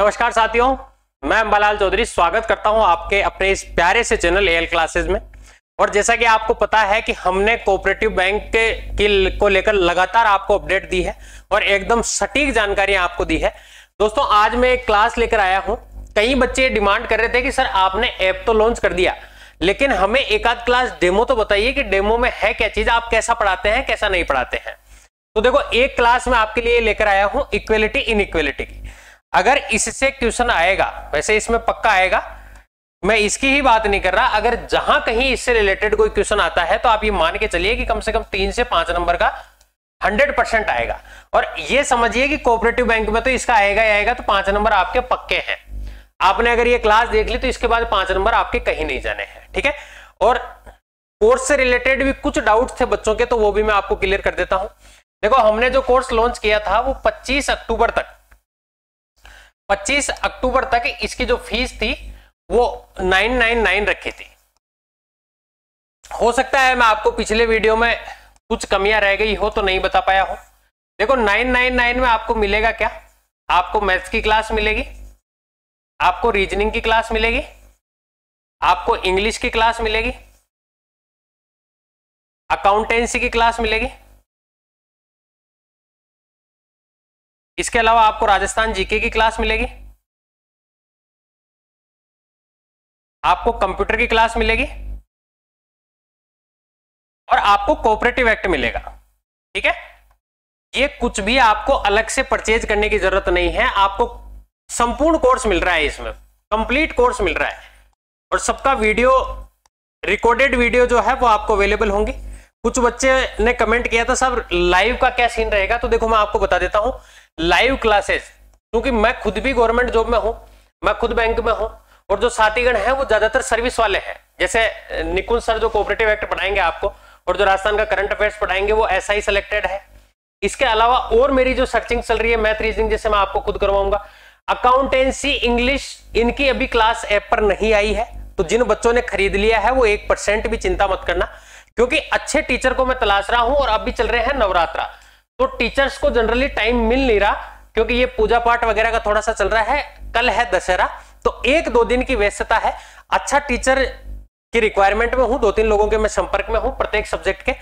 नमस्कार साथियों मैं अंबालाल चौधरी स्वागत करता हूं आपके अपने इस प्यारे से चैनल एल क्लासेस में और जैसा कि आपको पता है कि हमने कोऑपरेटिव बैंक के को लेकर लगातार आपको अपडेट दी है और एकदम सटीक जानकारी आपको दी है दोस्तों आज मैं एक क्लास लेकर आया हूं कई बच्चे डिमांड कर रहे थे कि सर आपने ऐप तो लॉन्च कर दिया लेकिन हमें एक आध क्लास डेमो तो बताइए कि डेमो में है क्या चीज आप कैसा पढ़ाते हैं कैसा नहीं पढ़ाते हैं तो देखो एक क्लास में आपके लिए लेकर आया हूं इक्वेलिटी इन की अगर इससे क्वेश्चन आएगा वैसे इसमें पक्का आएगा मैं इसकी ही बात नहीं कर रहा अगर जहां कहीं इससे रिलेटेड कोई क्वेश्चन आता है तो आप ये मान के चलिए कि कम से कम तीन से पांच नंबर का हंड्रेड परसेंट आएगा और ये समझिए कि कोऑपरेटिव बैंक में तो इसका आएगा ही आएगा तो पांच नंबर आपके पक्के हैं आपने अगर ये क्लास देख ली तो इसके बाद पांच नंबर आपके कहीं नहीं जाने हैं ठीक है और कोर्स से रिलेटेड भी कुछ डाउट थे बच्चों के तो वो भी मैं आपको क्लियर कर देता हूं देखो हमने जो कोर्स लॉन्च किया था वो पच्चीस अक्टूबर तक 25 अक्टूबर तक इसकी जो फीस थी वो 999 रखी थी हो सकता है मैं आपको पिछले वीडियो में कुछ कमियां रह गई हो तो नहीं बता पाया हो देखो 999 में आपको मिलेगा क्या आपको मैथ्स की क्लास मिलेगी आपको रीजनिंग की क्लास मिलेगी आपको इंग्लिश की क्लास मिलेगी अकाउंटेंसी की क्लास मिलेगी इसके अलावा आपको राजस्थान जीके की क्लास मिलेगी आपको कंप्यूटर की क्लास मिलेगी और आपको कोऑपरेटिव एक्ट मिलेगा ठीक है ये कुछ भी आपको अलग से परचेज करने की जरूरत नहीं है आपको संपूर्ण कोर्स मिल रहा है इसमें कंप्लीट कोर्स मिल रहा है और सबका वीडियो रिकॉर्डेड वीडियो जो है वो आपको अवेलेबल होंगी कुछ बच्चे ने कमेंट किया था सर लाइव का क्या सीन रहेगा तो देखो मैं आपको बता देता हूँ लाइव क्लासेस क्योंकि मैं खुद भी गवर्नमेंट जॉब में हूँ मैं खुद बैंक में हूँ और जो साथीगण है वो ज्यादातर सर्विस वाले हैं जैसे निकुंज सर जो कोऑपरेटिव एक्ट पढ़ाएंगे आपको और जो राजस्थान का करंट अफेयर्स पढ़ाएंगे वो ऐसा ही सिलेक्टेड है इसके अलावा और मेरी जो सर्चिंग चल रही है मैथ रीजनिंग जैसे मैं आपको खुद करवाऊंगा अकाउंटेंसी इंग्लिश इनकी अभी क्लास ऐप पर नहीं आई है तो जिन बच्चों ने खरीद लिया है वो एक परसेंट भी चिंता मत करना क्योंकि अच्छे टीचर को मैं तलाश रहा हूं और अब भी चल रहे हैं नवरात्रा तो टीचर्स को जनरली टाइम मिल नहीं रहा क्योंकि ये पूजा पाठ वगैरह का थोड़ा सा चल रहा है कल है दशहरा तो एक दो दिन की व्यस्तता है अच्छा टीचर की रिक्वायरमेंट में हूं दो तीन लोगों के मैं संपर्क में हूं प्रत्येक सब्जेक्ट के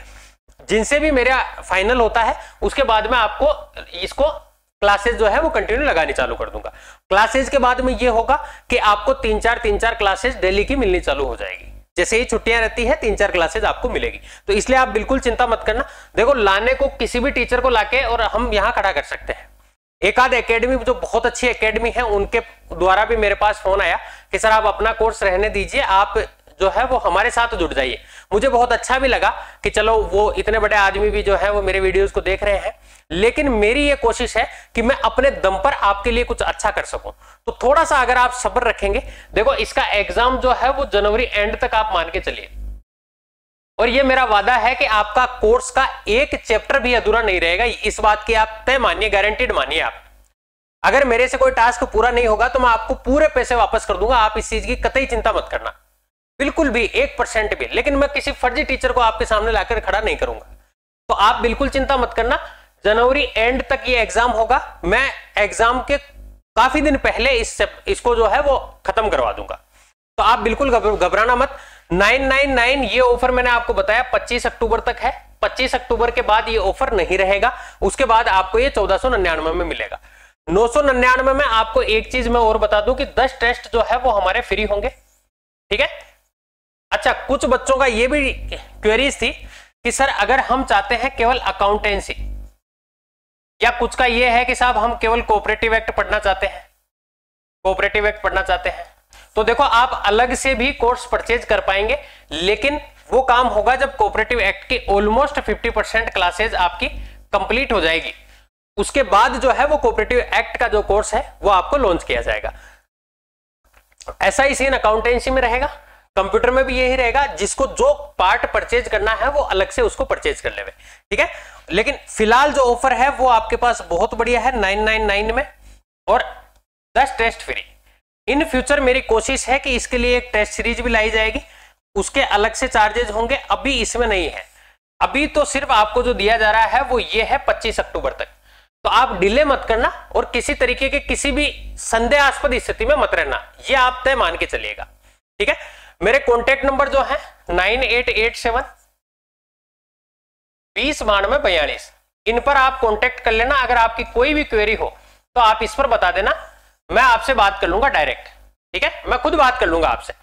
जिनसे भी मेरा फाइनल होता है उसके बाद में आपको इसको क्लासेस जो है वो कंटिन्यू लगानी चालू कर दूंगा क्लासेस के बाद में ये होगा कि आपको तीन चार तीन चार क्लासेस डेली की मिलनी चालू हो जाएगी जैसे ही छुट्टियां रहती है तीन चार क्लासेज आपको मिलेगी तो इसलिए आप बिल्कुल चिंता मत करना देखो लाने को किसी भी टीचर को लाके और हम यहाँ खड़ा कर सकते हैं एक आध एकेडमी जो बहुत अच्छी एकेडमी है उनके द्वारा भी मेरे पास फोन आया कि सर आप अपना कोर्स रहने दीजिए आप जो है वो हमारे साथ जुड़ जाइए मुझे बहुत अच्छा भी लगा कि चलो वो इतने बड़े आदमी भी जो है वो मेरे वीडियोस को देख रहे हैं लेकिन मेरी ये कोशिश है कि मैं अपने दम पर आपके लिए कुछ अच्छा कर सकूं तो थोड़ा सा अगर आप सब्र रखेंगे देखो इसका एग्जाम जो है वो जनवरी एंड तक आप मान के चलिए और ये मेरा वादा है कि आपका कोर्स का एक चैप्टर भी अधूरा नहीं रहेगा इस बात की आप तय मानिए गारंटेड मानिए आप अगर मेरे से कोई टास्क पूरा नहीं होगा तो मैं आपको पूरे पैसे वापस कर दूंगा आप इस चीज की कतई चिंता मत करना बिल्कुल भी एक परसेंट भी लेकिन मैं किसी फर्जी टीचर को आपके सामने लाकर खड़ा नहीं करूंगा तो आप बिल्कुल चिंता मत करना जनवरी एंड तक ये एग्जाम होगा मैं एग्जाम के काफी दिन पहले इस इसको जो है वो खत्म करवा दूंगा तो आप बिल्कुल घबराना मत 999 ये ऑफर मैंने आपको बताया 25 अक्टूबर तक है 25 अक्टूबर के बाद ये ऑफर नहीं रहेगा उसके बाद आपको ये चौदह में मिलेगा नौ में आपको एक चीज मैं और बता दूं कि 10 टेस्ट जो है वो हमारे फ्री होंगे ठीक है अच्छा कुछ बच्चों का ये भी क्वेरीज थी कि सर अगर हम चाहते हैं केवल अकाउंटेंसी या कुछ का ये है कि साहब हम केवल कोऑपरेटिव एक्ट पढ़ना चाहते हैं कोऑपरेटिव एक्ट पढ़ना चाहते हैं तो देखो आप अलग से भी कोर्स परचेज कर पाएंगे लेकिन वो काम होगा जब कोऑपरेटिव एक्ट की ऑलमोस्ट 50 परसेंट क्लासेज आपकी कंप्लीट हो जाएगी उसके बाद जो है वो कोऑपरेटिव एक्ट का जो कोर्स है वो आपको लॉन्च किया जाएगा ऐसा ही सीन अकाउंटेंसी में रहेगा कंप्यूटर में भी यही रहेगा जिसको जो पार्ट परचेज करना है वो अलग से उसको परचेज कर लेवे ठीक है लेकिन फिलहाल जो ऑफर है वो आपके पास बहुत बढ़िया है 999 में और 10 टेस्ट फ्री इन फ्यूचर मेरी कोशिश है कि इसके लिए एक टेस्ट सीरीज भी लाई जाएगी उसके अलग से चार्जेज होंगे अभी इसमें नहीं है अभी तो सिर्फ आपको जो दिया जा रहा है वो ये है पच्चीस अक्टूबर तक तो आप डिले मत करना और किसी तरीके के किसी भी संदेहास्पद स्थिति में मत रहना ये आप तय मान के चलिएगा ठीक है मेरे कॉन्टेक्ट नंबर जो है नाइन एट एट सेवन बीस बानवे बयालीस इन पर आप कॉन्टेक्ट कर लेना अगर आपकी कोई भी क्वेरी हो तो आप इस पर बता देना मैं आपसे बात कर लूंगा डायरेक्ट ठीक है मैं खुद बात कर लूंगा आपसे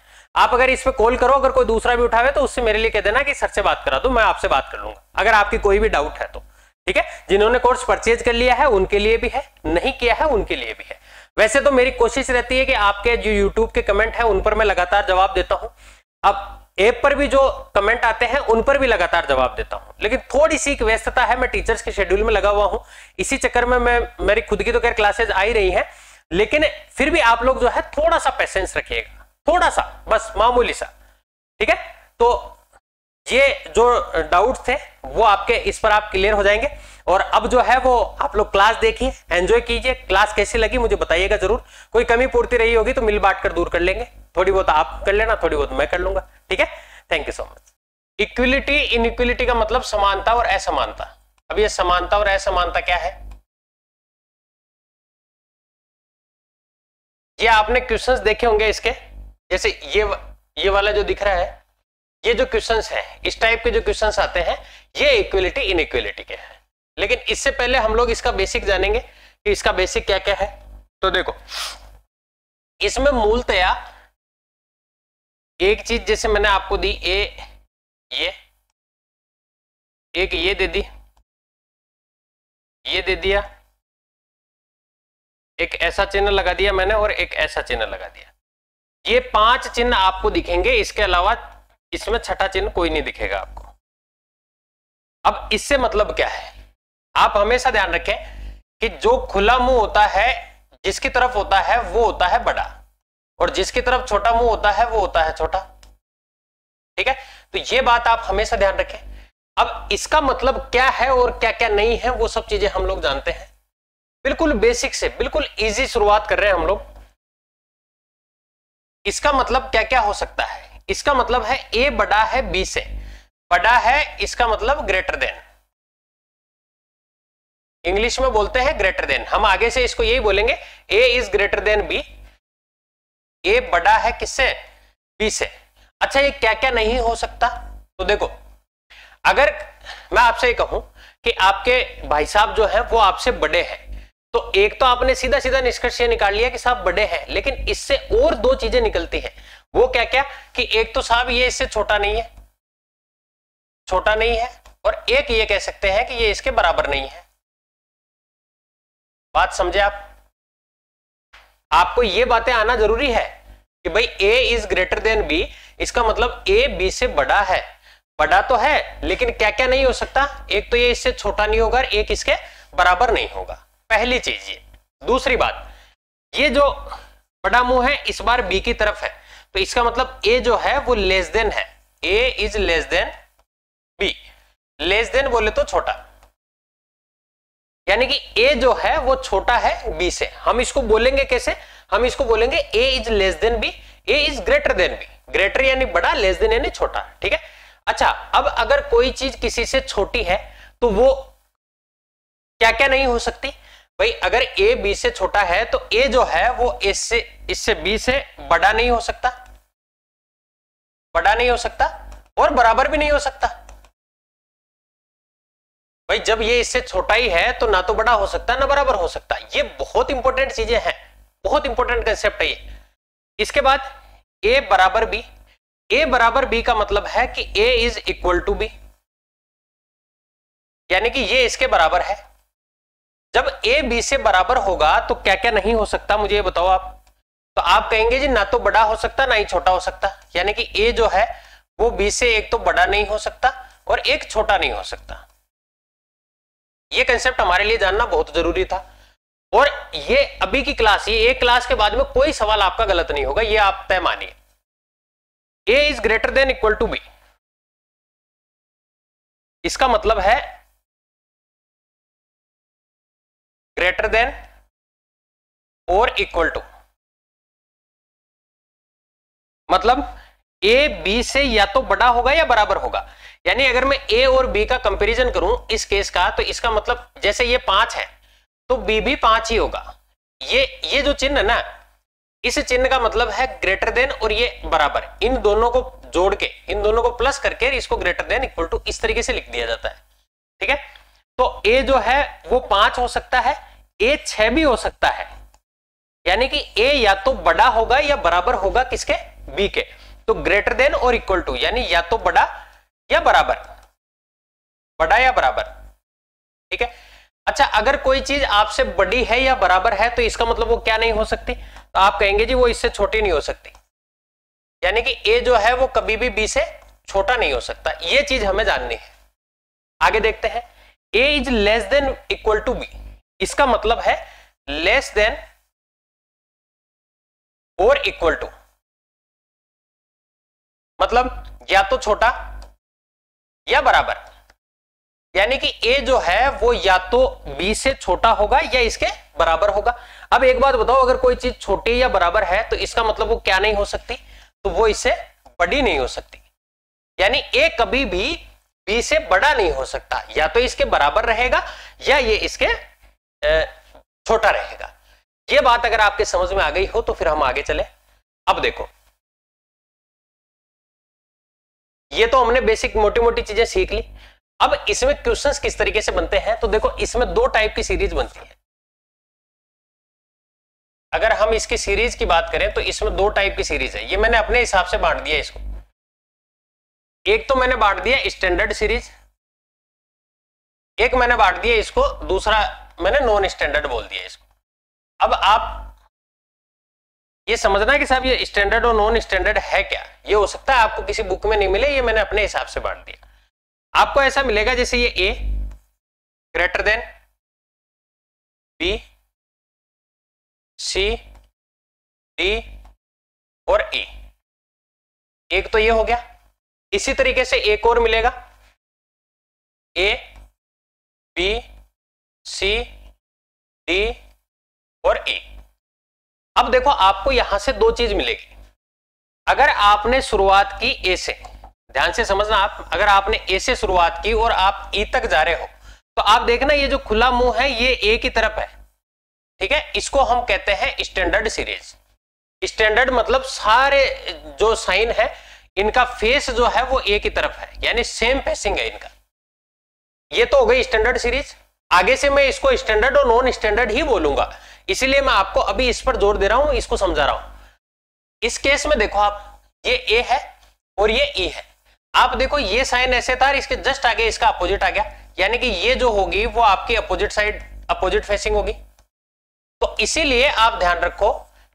आप अगर इस पर कॉल करो अगर कोई दूसरा भी उठावे तो उससे मेरे लिए कह देना कि सर से बात करा दो मैं आपसे बात कर लूंगा अगर आपकी कोई भी डाउट है तो ठीक है जिन्होंने कोर्स परचेज कर लिया है उनके लिए भी है नहीं किया है उनके लिए भी है वैसे तो मेरी कोशिश रहती है कि आपके जो यूट्यूब के कमेंट है उन पर मैं लगातार जवाब देता हूं अब ऐप पर भी जो कमेंट आते हैं उन पर भी लगातार जवाब देता हूं लेकिन थोड़ी सी व्यस्तता है मैं टीचर्स के शेड्यूल में लगा हुआ हूं इसी चक्कर में मैं मेरी खुद की तो खैर क्लासेज आ ही रही है लेकिन फिर भी आप लोग जो है थोड़ा सा पेशेंस रखिएगा थोड़ा सा बस मामूली सा ठीक है तो ये जो डाउट थे वो आपके इस पर आप क्लियर हो जाएंगे और अब जो है वो आप लोग क्लास देखिए एंजॉय कीजिए क्लास कैसी लगी मुझे बताइएगा जरूर कोई कमी पूर्ति रही होगी तो मिल बांट कर दूर कर लेंगे थोड़ी बहुत आप कर लेना थोड़ी बहुत मैं कर लूंगा ठीक है thank you so much equality inequality का मतलब समानता और असमानता अब ये समानता और असमानता क्या है ये आपने क्वेश्चंस देखे होंगे इसके जैसे ये ये वाला जो दिख रहा है ये जो क्वेश्चन है इस टाइप के जो क्वेश्चन आते हैं ये इक्वलिटी इन के हैं लेकिन इससे पहले हम लोग इसका बेसिक जानेंगे कि इसका बेसिक क्या क्या है तो देखो इसमें मूलतया एक चीज जैसे मैंने आपको दी ए ये एक ये दे दी ये दे दिया एक ऐसा चिन्ह लगा दिया मैंने और एक ऐसा चिन्ह लगा दिया ये पांच चिन्ह आपको दिखेंगे इसके अलावा इसमें छठा चिन्ह कोई नहीं दिखेगा आपको अब इससे मतलब क्या है आप हमेशा ध्यान रखें कि जो खुला मुंह होता है जिसकी तरफ होता है वो होता है बड़ा और जिसकी तरफ छोटा मुंह होता है वो होता है छोटा ठीक है तो ये बात आप हमेशा ध्यान रखें अब इसका मतलब क्या है और क्या क्या नहीं है वो सब चीजें हम लोग जानते हैं बिल्कुल बेसिक से बिल्कुल इजी शुरुआत कर रहे हैं हम लोग इसका मतलब क्या क्या हो सकता है इसका मतलब है ए बड़ा है बी से बड़ा है इसका मतलब ग्रेटर देन इंग्लिश में बोलते हैं ग्रेटर देन हम आगे से इसको यही बोलेंगे A is greater than B A बड़ा है किससे बी से अच्छा ये क्या क्या नहीं हो सकता तो देखो अगर मैं आपसे ये कहूं कि आपके भाई साहब जो है वो आपसे बड़े हैं तो एक तो आपने सीधा सीधा निष्कर्ष ये निकाल लिया कि साहब बड़े हैं लेकिन इससे और दो चीजें निकलती हैं वो क्या क्या कि एक तो साहब ये इससे छोटा नहीं है छोटा नहीं है और एक ये कह सकते हैं कि ये इसके बराबर नहीं है बात समझे आप आपको ये बातें आना जरूरी है कि भाई A is greater than B इसका मतलब ए बी से बड़ा है बड़ा तो है लेकिन क्या क्या नहीं हो सकता एक तो ये इससे छोटा नहीं होगा एक इसके बराबर नहीं होगा पहली चीज ये दूसरी बात ये जो बड़ा मुंह है इस बार बी की तरफ है तो इसका मतलब ए जो है वो लेस देन है A is less than B less than बोले तो छोटा यानी कि ए जो है वो छोटा है बी से हम इसको बोलेंगे कैसे हम इसको बोलेंगे A is less than B A is greater than B greater यानी बड़ा लेस देन यानी छोटा ठीक है अच्छा अब अगर कोई चीज किसी से छोटी है तो वो क्या क्या नहीं हो सकती भाई अगर ए बी से छोटा है तो ए जो है वो इससे इससे बी से बड़ा नहीं हो सकता बड़ा नहीं हो सकता और बराबर भी नहीं हो सकता भाई जब ये इससे छोटा ही है तो ना तो बड़ा हो सकता ना बराबर हो सकता ये बहुत इंपॉर्टेंट चीजें हैं बहुत इंपॉर्टेंट कंसेप्ट है ये इसके बाद ए बराबर बी ए बराबर बी का मतलब है कि A is equal to B यानी कि ये इसके बराबर है जब ए बी से बराबर होगा तो क्या क्या नहीं हो सकता मुझे ये बताओ आप तो आप कहेंगे जी ना तो बड़ा हो सकता ना ही छोटा हो सकता यानी कि ए जो है वो बी से एक तो बड़ा नहीं हो सकता और एक छोटा नहीं हो सकता ये कंसेप्ट हमारे लिए जानना बहुत जरूरी था और ये अभी की क्लास ये एक क्लास के बाद में कोई सवाल आपका गलत नहीं होगा ये आप तय मानिए A is greater than equal to B इसका मतलब है ग्रेटर देन और इक्वल टू मतलब ए बी से या तो बड़ा होगा या बराबर होगा यानी अगर मैं ए और बी का कंपैरिजन करूं इस केस का तो इसका मतलब जैसे ये पांच है तो बी भी पांच ही होगा ये ये जो चिन्ह है ना इस चिन्ह का मतलब है ग्रेटर देन और ये बराबर इन दोनों को जोड़ के इन दोनों को प्लस करके इसको ग्रेटर देन इक्वल टू इस तरीके से लिख दिया जाता है ठीक है तो ए जो है वो पांच हो सकता है ए छ भी हो सकता है यानी कि ए या तो बड़ा होगा या बराबर होगा किसके बी के तो ग्रेटर देन और इक्वल टू यानी या तो बड़ा या बराबर बड़ा या बराबर ठीक है अच्छा अगर कोई चीज आपसे बड़ी है या बराबर है तो इसका मतलब वो क्या नहीं हो सकती तो आप कहेंगे जी वो इससे छोटी नहीं हो सकती यानी कि ए जो है वो कभी भी बी से छोटा नहीं हो सकता ये चीज हमें जाननी है आगे देखते हैं A is less than equal to B इसका मतलब है लेस देन और इक्वल टू मतलब या तो छोटा या बराबर यानी कि ए जो है वो या तो बी से छोटा होगा या इसके बराबर होगा अब एक बात बताओ अगर कोई चीज छोटी या बराबर है तो इसका मतलब वो क्या नहीं हो सकती तो वो इससे बड़ी नहीं हो सकती यानी ए कभी भी बी से बड़ा नहीं हो सकता या तो इसके बराबर रहेगा या ये इसके छोटा रहेगा ये बात अगर आपके समझ में आ गई हो तो फिर हम आगे चले अब देखो ये तो हमने बेसिक मोटी मोटी चीजें सीख ली अब इसमें क्वेश्चन किस तरीके से बनते हैं तो देखो इसमें दो टाइप की सीरीज बनती है अगर हम इसकी सीरीज की बात करें तो इसमें दो टाइप की सीरीज है ये मैंने अपने हिसाब से बांट दिया इसको एक तो मैंने बांट दिया स्टैंडर्ड सीरीज एक मैंने बांट दिया इसको दूसरा मैंने नॉन स्टैंडर्ड बोल दिया इसको अब आप ये समझना कि साहब ये स्टैंडर्ड और नॉन स्टैंडर्ड है क्या ये हो सकता है आपको किसी बुक में नहीं मिले ये मैंने अपने हिसाब से बांट दिया आपको ऐसा मिलेगा जैसे ये A greater than B C D और ए एक तो ये हो गया इसी तरीके से एक और मिलेगा ए बी सी डी और ए अब देखो आपको यहां से दो चीज मिलेगी अगर आपने शुरुआत की ए से ध्यान से समझना आप अगर आपने ए से शुरुआत की और आप ई e तक जा रहे हो तो आप देखना ये जो खुला मुंह है ये ए की तरफ है ठीक है इसको हम कहते हैं स्टैंडर्ड सीरीज स्टैंडर्ड मतलब सारे जो साइन है इनका फेस जो है वो ए की तरफ है यानी सेम फेसिंग है इनका ये तो हो गई स्टैंडर्ड सीरीज आगे से मैं इसको स्टैंडर्ड और नॉन स्टैंडर्ड ही बोलूंगा इसीलिए मैं आपको अभी इस पर जोर दे रहा हूं इसको समझा रहा हूं इस केस में देखो आप ये ए है और ये ई e है आप देखो ये साइन ऐसे था इसके जस्ट आगे इसका अपोजिट आ गया यानी कि ये जो होगी वो आपकी अपोजिट साइड अपोजिट फेसिंग होगी तो इसीलिए आप ध्यान रखो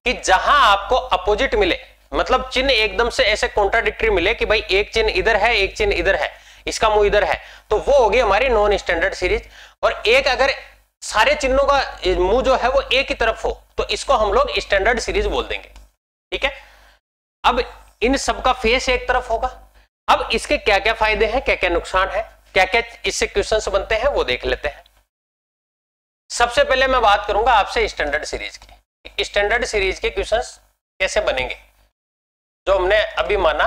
कि जहां आपको अपोजिट मिले मतलब चिन्ह एकदम से ऐसे कॉन्ट्राडिक्टरी मिले कि भाई एक चिन्ह इधर है एक चिन्ह इधर है इसका मुंह इधर है तो वो होगी हमारी नॉन स्टैंडर्ड सीरीज और एक अगर सारे चिन्हों का मुंह जो है वो ए की तरफ हो तो इसको हम लोग स्टैंडर्ड सीरीज बोल देंगे ठीक है अब इन सब का फेस एक तरफ होगा अब इसके क्या क्या फायदे हैं क्या क्या नुकसान है क्या क्या इससे क्वेश्चन बनते हैं वो देख लेते हैं सबसे पहले मैं बात करूंगा आपसे स्टैंडर्ड सीरीज की स्टैंडर्ड सीरीज के क्वेश्चन कैसे बनेंगे जो हमने अभी माना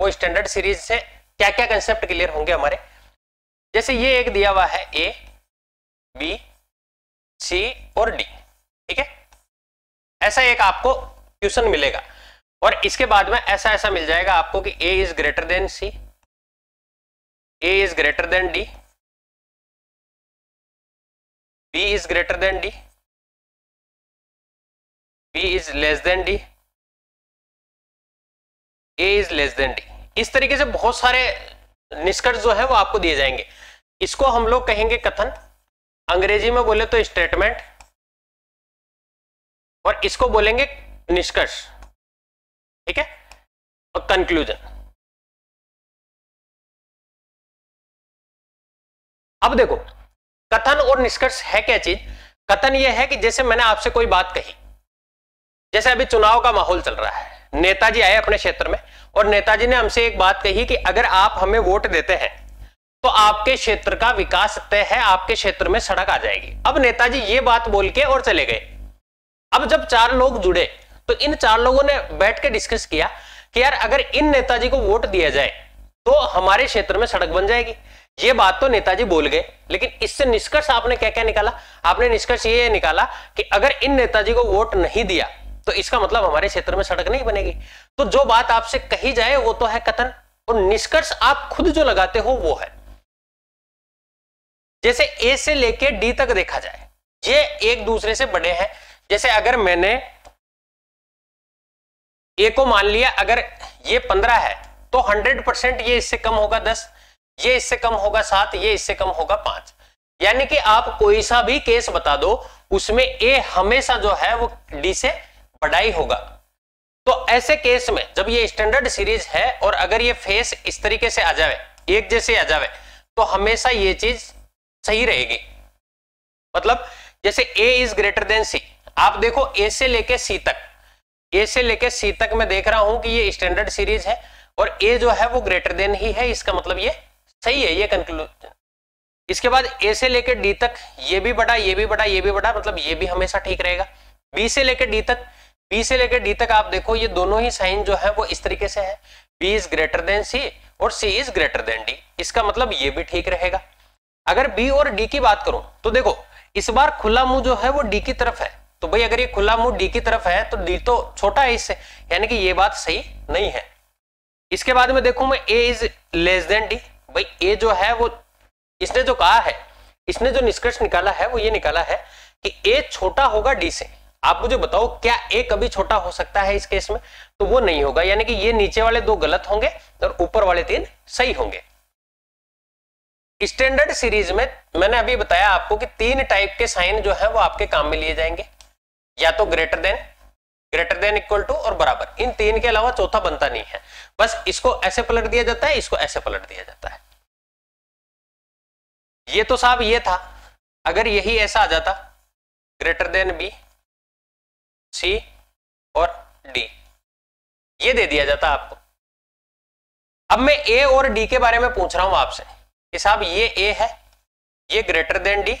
वो स्टैंडर्ड सीरीज से क्या क्या कंसेप्ट क्लियर होंगे हमारे जैसे ये एक दिया हुआ है ए बी सी और डी ठीक है ऐसा एक आपको क्वेश्चन मिलेगा और इसके बाद में ऐसा ऐसा मिल जाएगा आपको कि A is greater than C A is greater than D B is greater than D B is less than D A is less than D इस तरीके से बहुत सारे निष्कर्ष जो है वो आपको दिए जाएंगे इसको हम लोग कहेंगे कथन अंग्रेजी में बोले तो स्टेटमेंट और इसको बोलेंगे निष्कर्ष ठीक है और कंक्लूजन अब देखो कथन और निष्कर्ष है क्या चीज कथन यह है कि जैसे मैंने आपसे कोई बात कही जैसे अभी चुनाव का माहौल चल रहा है नेताजी आए अपने क्षेत्र में और नेताजी ने हमसे एक बात कही कि अगर आप हमें वोट देते हैं तो आपके क्षेत्र का विकास तय है आपके क्षेत्र में सड़क आ जाएगी अब नेताजी ये बात बोल के और चले गए अब जब चार लोग जुड़े तो इन चार लोगों ने बैठ के डिस्कस किया कि यार अगर इन नेताजी को वोट दिया जाए तो हमारे क्षेत्र में सड़क बन जाएगी ये बात तो नेताजी बोल गए लेकिन इससे निष्कर्ष आपने क्या क्या निकाला आपने निष्कर्ष ये निकाला कि अगर इन नेताजी को वोट नहीं दिया तो इसका मतलब हमारे क्षेत्र में सड़क नहीं बनेगी तो जो बात आपसे कही जाए वो तो है कथन और निष्कर्ष आप खुद जो लगाते हो वो है जैसे ए से लेके डी तक देखा जाए ये एक दूसरे से बड़े हैं जैसे अगर मैंने ए को मान लिया अगर ये पंद्रह है तो हंड्रेड परसेंट ये इससे कम होगा दस ये इससे कम होगा सात ये इससे कम होगा पांच यानी कि आप कोई सा भी केस बता दो उसमें ए हमेशा जो है वो डी से बड़ा ही होगा तो ऐसे केस में जब ये स्टैंडर्ड सीरीज है और अगर ये फेस इस तरीके से आ जाए एक जैसे आ जाए तो हमेशा ये चीज सही रहेगी मतलब जैसे A is greater than C आप देखो ए से लेके सी तक ए से लेके सी तक मैं देख रहा हूं कि ये स्टैंडर्ड सीरीज है और ए जो है वो ग्रेटर देन ही है इसका मतलब ये सही है ये कंक्लूजन इसके बाद ए से लेके डी तक ये भी बड़ा ये भी बड़ा ये भी बड़ा मतलब ये भी हमेशा ठीक रहेगा बी से लेके डी तक बी से लेके डी तक आप देखो ये दोनों ही साइन जो है वो इस तरीके से है B is greater than C और C is greater than D इसका मतलब ये भी ठीक रहेगा अगर बी और डी की बात करूं तो देखो इस बार खुला मुंह जो है वो डी की तरफ है तो भाई अगर ये खुला मुंह डी की तरफ है तो डी तो छोटा है इससे यानी कि ये बात सही नहीं है इसके बाद में देखो मैं A is less than D भाई ए जो है वो इसने जो कहा है इसने जो निष्कर्ष निकाला है वो ये निकाला है कि ए छोटा होगा डी से आप मुझे बताओ क्या ए कभी छोटा हो सकता है इस केस में तो वो नहीं होगा यानी कि ये नीचे वाले दो गलत होंगे और ऊपर वाले तीन सही होंगे स्टैंडर्ड सीरीज में मैंने अभी बताया आपको कि तीन टाइप के साइन जो है वो आपके काम में लिए जाएंगे या तो greater than greater than equal to और बराबर इन तीन के अलावा चौथा बनता नहीं है बस इसको ऐसे पलट दिया जाता है इसको ऐसे पलट दिया जाता है ये तो साहब ये था अगर यही ऐसा आ जाता ग्रेटर देन बी सी और डी ये दे दिया जाता आपको अब मैं ए और डी के बारे में पूछ रहा हूं आपसे कि साहब ये ए है ये ग्रेटर देन डी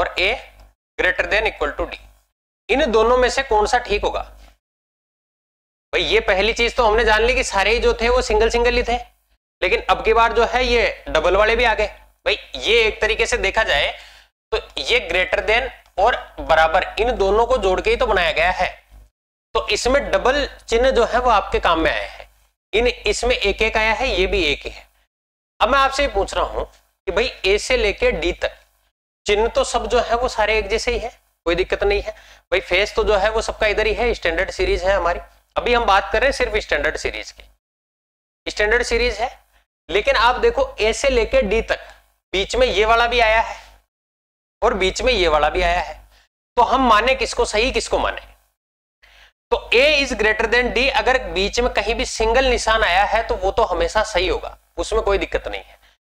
और A greater than equal to D इन दोनों में से कौन सा ठीक होगा भाई ये पहली चीज तो हमने जान ली कि सारे ही जो थे वो सिंगल सिंगल ही थे लेकिन अब की बार जो है ये डबल वाले भी आ गए भाई ये एक तरीके से देखा जाए तो ये ग्रेटर देन और बराबर इन दोनों को जोड़ के ही तो बनाया गया है तो इसमें डबल चिन्ह जो है वो आपके काम में आया है इन इसमें एक एक आया है ये भी एक ही है अब मैं आपसे पूछ रहा हूं कि भाई ए से लेके डी तक चिन्ह तो सब जो है वो सारे एक जैसे ही है कोई दिक्कत नहीं है भाई फेस तो जो है वो सबका इधर ही है स्टैंडर्ड सीरीज है हमारी अभी हम बात कर रहे हैं सिर्फ स्टैंडर्ड सीरीज की स्टैंडर्ड सीरीज है लेकिन आप देखो ए से लेके डी तक बीच में ये वाला भी आया है और बीच में ये वाला भी आया है तो हम माने किसको सही किसको माने तो A is greater than D अगर बीच में कहीं भी सिंगल निशान आया है तो वो तो हमेशा सही होगा उसमें कोई दिक्कत नहीं है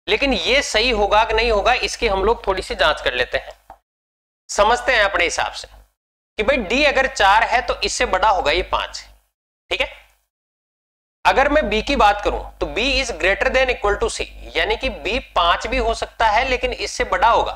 लेकिन ये सही होगा कि नहीं होगा इसकी हम लोग थोड़ी सी जांच कर लेते हैं समझते हैं अपने हिसाब से कि भाई डी अगर चार है तो इससे बड़ा होगा ये पांच ठीक है अगर मैं बी की बात करूं तो B is greater than equal to C यानी कि बी पांच भी हो सकता है लेकिन इससे बड़ा होगा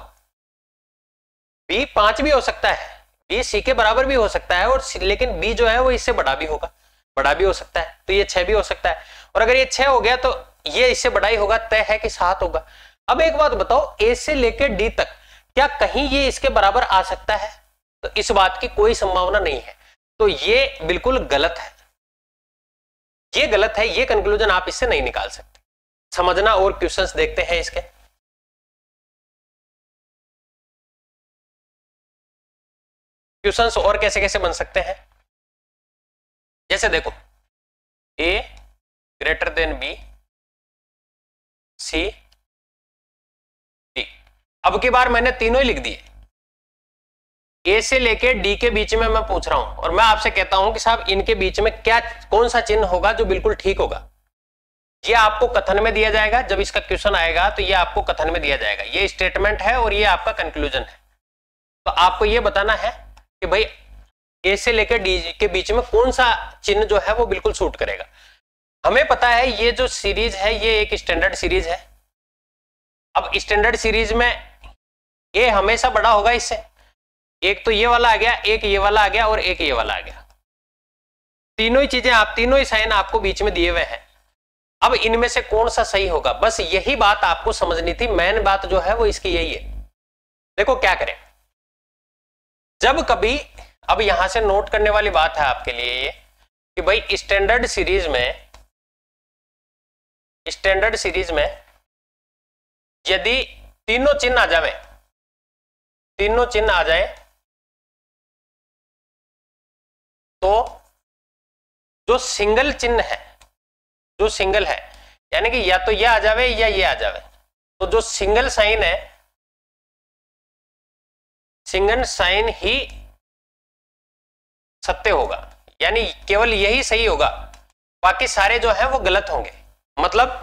बी पांच भी हो सकता है बी सी के बराबर भी हो सकता है और लेकिन बी जो है वो इससे बड़ा भी होगा बड़ा भी हो सकता है तो ये छह भी हो सकता है और अगर ये छह हो गया तो ये इससे बड़ा ही होगा तय है कि सात होगा अब एक बात बताओ ए से लेकर डी तक क्या कहीं ये इसके बराबर आ सकता है तो इस बात की कोई संभावना नहीं है तो ये बिल्कुल गलत है ये गलत है ये कंक्लूजन आप इससे नहीं निकाल सकते समझना और क्वेश्चंस देखते हैं इसके क्वेश्चन और कैसे कैसे बन सकते हैं जैसे देखो A greater than B C D अब की बार मैंने तीनों ही लिख दिए ए से लेके डी के बीच में मैं पूछ रहा हूं और मैं आपसे कहता हूं कि साहब इनके बीच में क्या कौन सा चिन्ह होगा जो बिल्कुल ठीक होगा ये आपको कथन में दिया जाएगा जब इसका क्वेश्चन आएगा तो ये आपको कथन में दिया जाएगा ये स्टेटमेंट है और ये आपका कंक्लूजन है तो आपको ये बताना है कि भाई ए से लेकर डी के बीच में कौन सा चिन्ह जो है वो बिल्कुल सूट करेगा हमें पता है ये जो सीरीज है ये एक स्टैंडर्ड सीरीज है अब स्टैंडर्ड सीरीज में ए हमेशा बड़ा होगा इससे एक तो ये वाला आ गया एक ये वाला आ गया और एक ये वाला आ गया तीनों ही चीजें आप तीनों ही साइन आपको बीच में दिए हुए हैं अब इनमें से कौन सा सही होगा बस यही बात आपको समझनी थी मेन बात जो है वो इसकी यही है देखो क्या करें जब कभी अब यहां से नोट करने वाली बात है आपके लिए ये कि भाई स्टैंडर्ड सीरीज में स्टैंडर्ड सीरीज में यदि तीनों चिन्ह आ जाए तीनों चिन्ह आ जाए तो जो सिंगल चिन्ह है जो सिंगल है यानी कि या तो ये आ जावे या ये आ जावे तो जो सिंगल साइन है सिंगन साइन ही सत्य होगा यानी केवल यही सही होगा बाकी सारे जो है वो गलत होंगे मतलब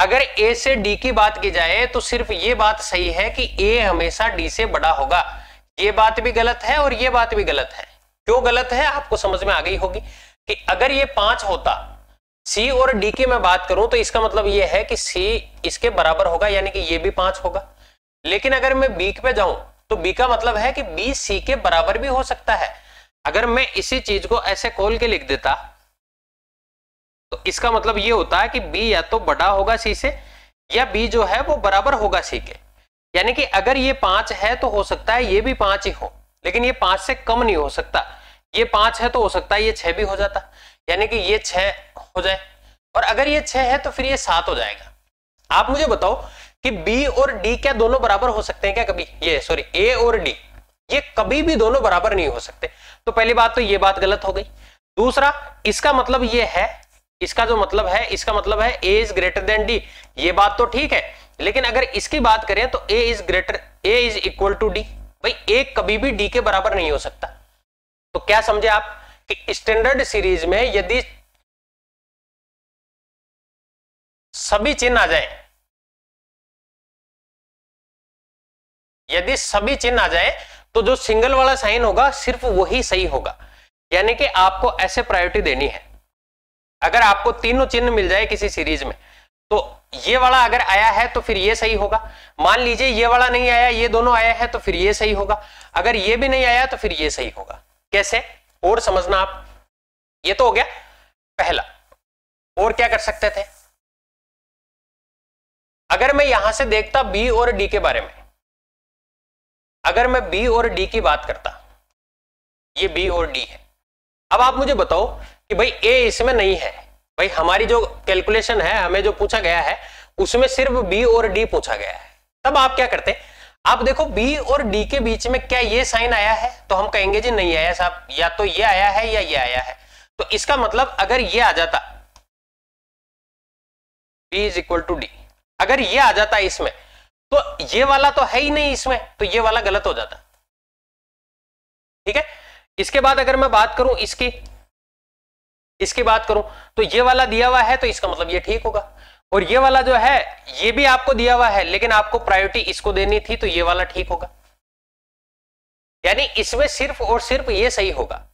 अगर ए से डी की बात की जाए तो सिर्फ ये बात सही है कि ए हमेशा डी से बड़ा होगा ये बात भी गलत है और ये बात भी गलत है क्यों गलत है आपको समझ में आ गई होगी कि अगर ये पांच होता सी और डी की मैं बात करूं तो इसका मतलब ये है कि सी इसके बराबर होगा यानी कि ये भी पांच होगा लेकिन अगर मैं बी पे जाऊं तो बी का मतलब है कि बी सी के बराबर भी हो सकता है अगर मैं इसी चीज को ऐसे खोल के लिख देता तो इसका मतलब ये होता है कि बी या तो बड़ा होगा सी से या बी जो है वो बराबर होगा सी के यानी कि अगर ये पांच है तो हो सकता है ये भी पांच ही हो लेकिन ये पांच से कम नहीं हो सकता ये पांच है तो हो सकता है ये छह भी हो जाता यानी कि ये छह हो जाए और अगर ये छह है तो फिर ये सात हो जाएगा आप मुझे बताओ कि बी और डी क्या दोनों बराबर हो सकते हैं क्या कभी ये सॉरी ए और डी ये कभी भी दोनों बराबर नहीं हो सकते तो पहली बात तो ये बात गलत हो गई दूसरा इसका मतलब ये है इसका जो मतलब है इसका मतलब है A is greater than D ये बात तो ठीक है लेकिन अगर इसकी बात करें तो A is greater A is equal to D भाई ए कभी भी डी के बराबर नहीं हो सकता तो क्या समझे आप कि स्टैंडर्ड सीरीज में यदि सभी चिन्ह आ जाए यदि सभी चिन्ह आ जाए तो जो सिंगल वाला साइन होगा सिर्फ वही सही होगा यानी कि आपको ऐसे प्रायोरिटी देनी है अगर आपको तीनों चिन्ह मिल जाए किसी सीरीज में तो ये वाला अगर आया है तो फिर ये सही होगा मान लीजिए ये वाला नहीं आया ये दोनों आया है तो फिर ये सही होगा अगर ये भी नहीं आया तो फिर ये सही होगा कैसे और समझना आप ये तो हो गया पहला और क्या कर सकते थे अगर मैं यहां से देखता बी और डी के बारे में अगर मैं बी और डी की बात करता ये बी और डी है अब आप मुझे बताओ कि भाई ए इसमें नहीं है भाई हमारी जो कैलकुलेशन है हमें जो पूछा गया है उसमें सिर्फ बी और डी पूछा गया है तब आप क्या करते आप देखो बी और डी के बीच में क्या ये साइन आया है तो हम कहेंगे जी नहीं आया साहब या तो ये आया है या ये आया है तो इसका मतलब अगर ये आ जाता B is equal to D अगर ये आ जाता इसमें तो ये वाला तो है ही नहीं इसमें तो ये वाला गलत हो जाता ठीक है इसके बाद अगर मैं बात करूं इसकी इसकी बात करूं तो ये वाला दिया हुआ है तो इसका मतलब ये ठीक होगा और ये वाला जो है ये भी आपको दिया हुआ है लेकिन आपको प्रायोरिटी इसको देनी थी तो ये वाला ठीक होगा यानी इसमें सिर्फ और सिर्फ ये सही होगा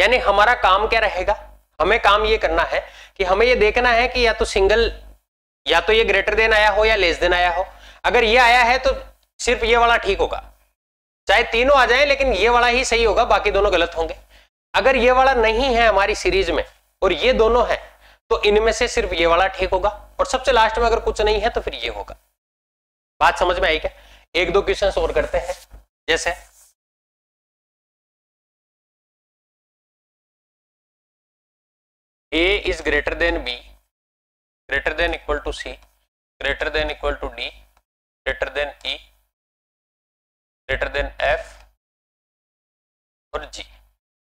यानी हमारा काम क्या रहेगा हमें काम ये करना है कि हमें ये देखना है कि या तो सिंगल या तो ये ग्रेटर देन आया हो या लेस देन आया हो अगर ये आया है तो सिर्फ ये वाला ठीक होगा चाहे तीनों आ जाए लेकिन ये वाला ही सही होगा बाकी दोनों गलत होंगे अगर ये वाला नहीं है हमारी सीरीज में और ये दोनों है तो इनमें से सिर्फ ये वाला ठीक होगा और सबसे लास्ट में अगर कुछ नहीं है तो फिर ये होगा बात समझ में आई क्या एक दो क्वेश्चन और करते हैं जैसे A is greater than B greater than equal to C greater than equal to D greater than E, greater than F और G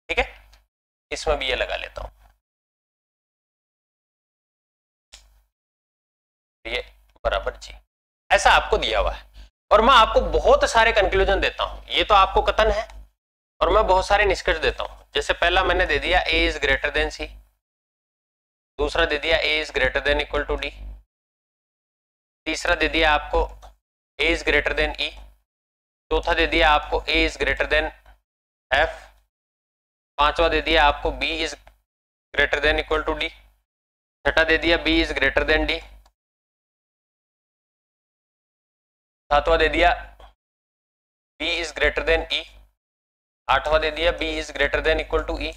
ठीक है इसमें भी ये लगा लेता हूं ये बराबर जी ऐसा आपको दिया हुआ है और मैं आपको बहुत सारे कंक्लूजन देता हूं ये तो आपको कथन है और मैं बहुत सारे निष्कर्ष देता हूं जैसे पहला मैंने दे दिया A is greater than C दूसरा दे दिया A is greater than equal to D तीसरा दे दिया आपको A is greater than E चौथा दे दिया आपको A is greater than F पांचवा दे दिया आपको B is greater than equal to D छठा दे दिया B is greater than D सातवा दे दिया B is greater than E आठवा दे दिया B is greater than equal to E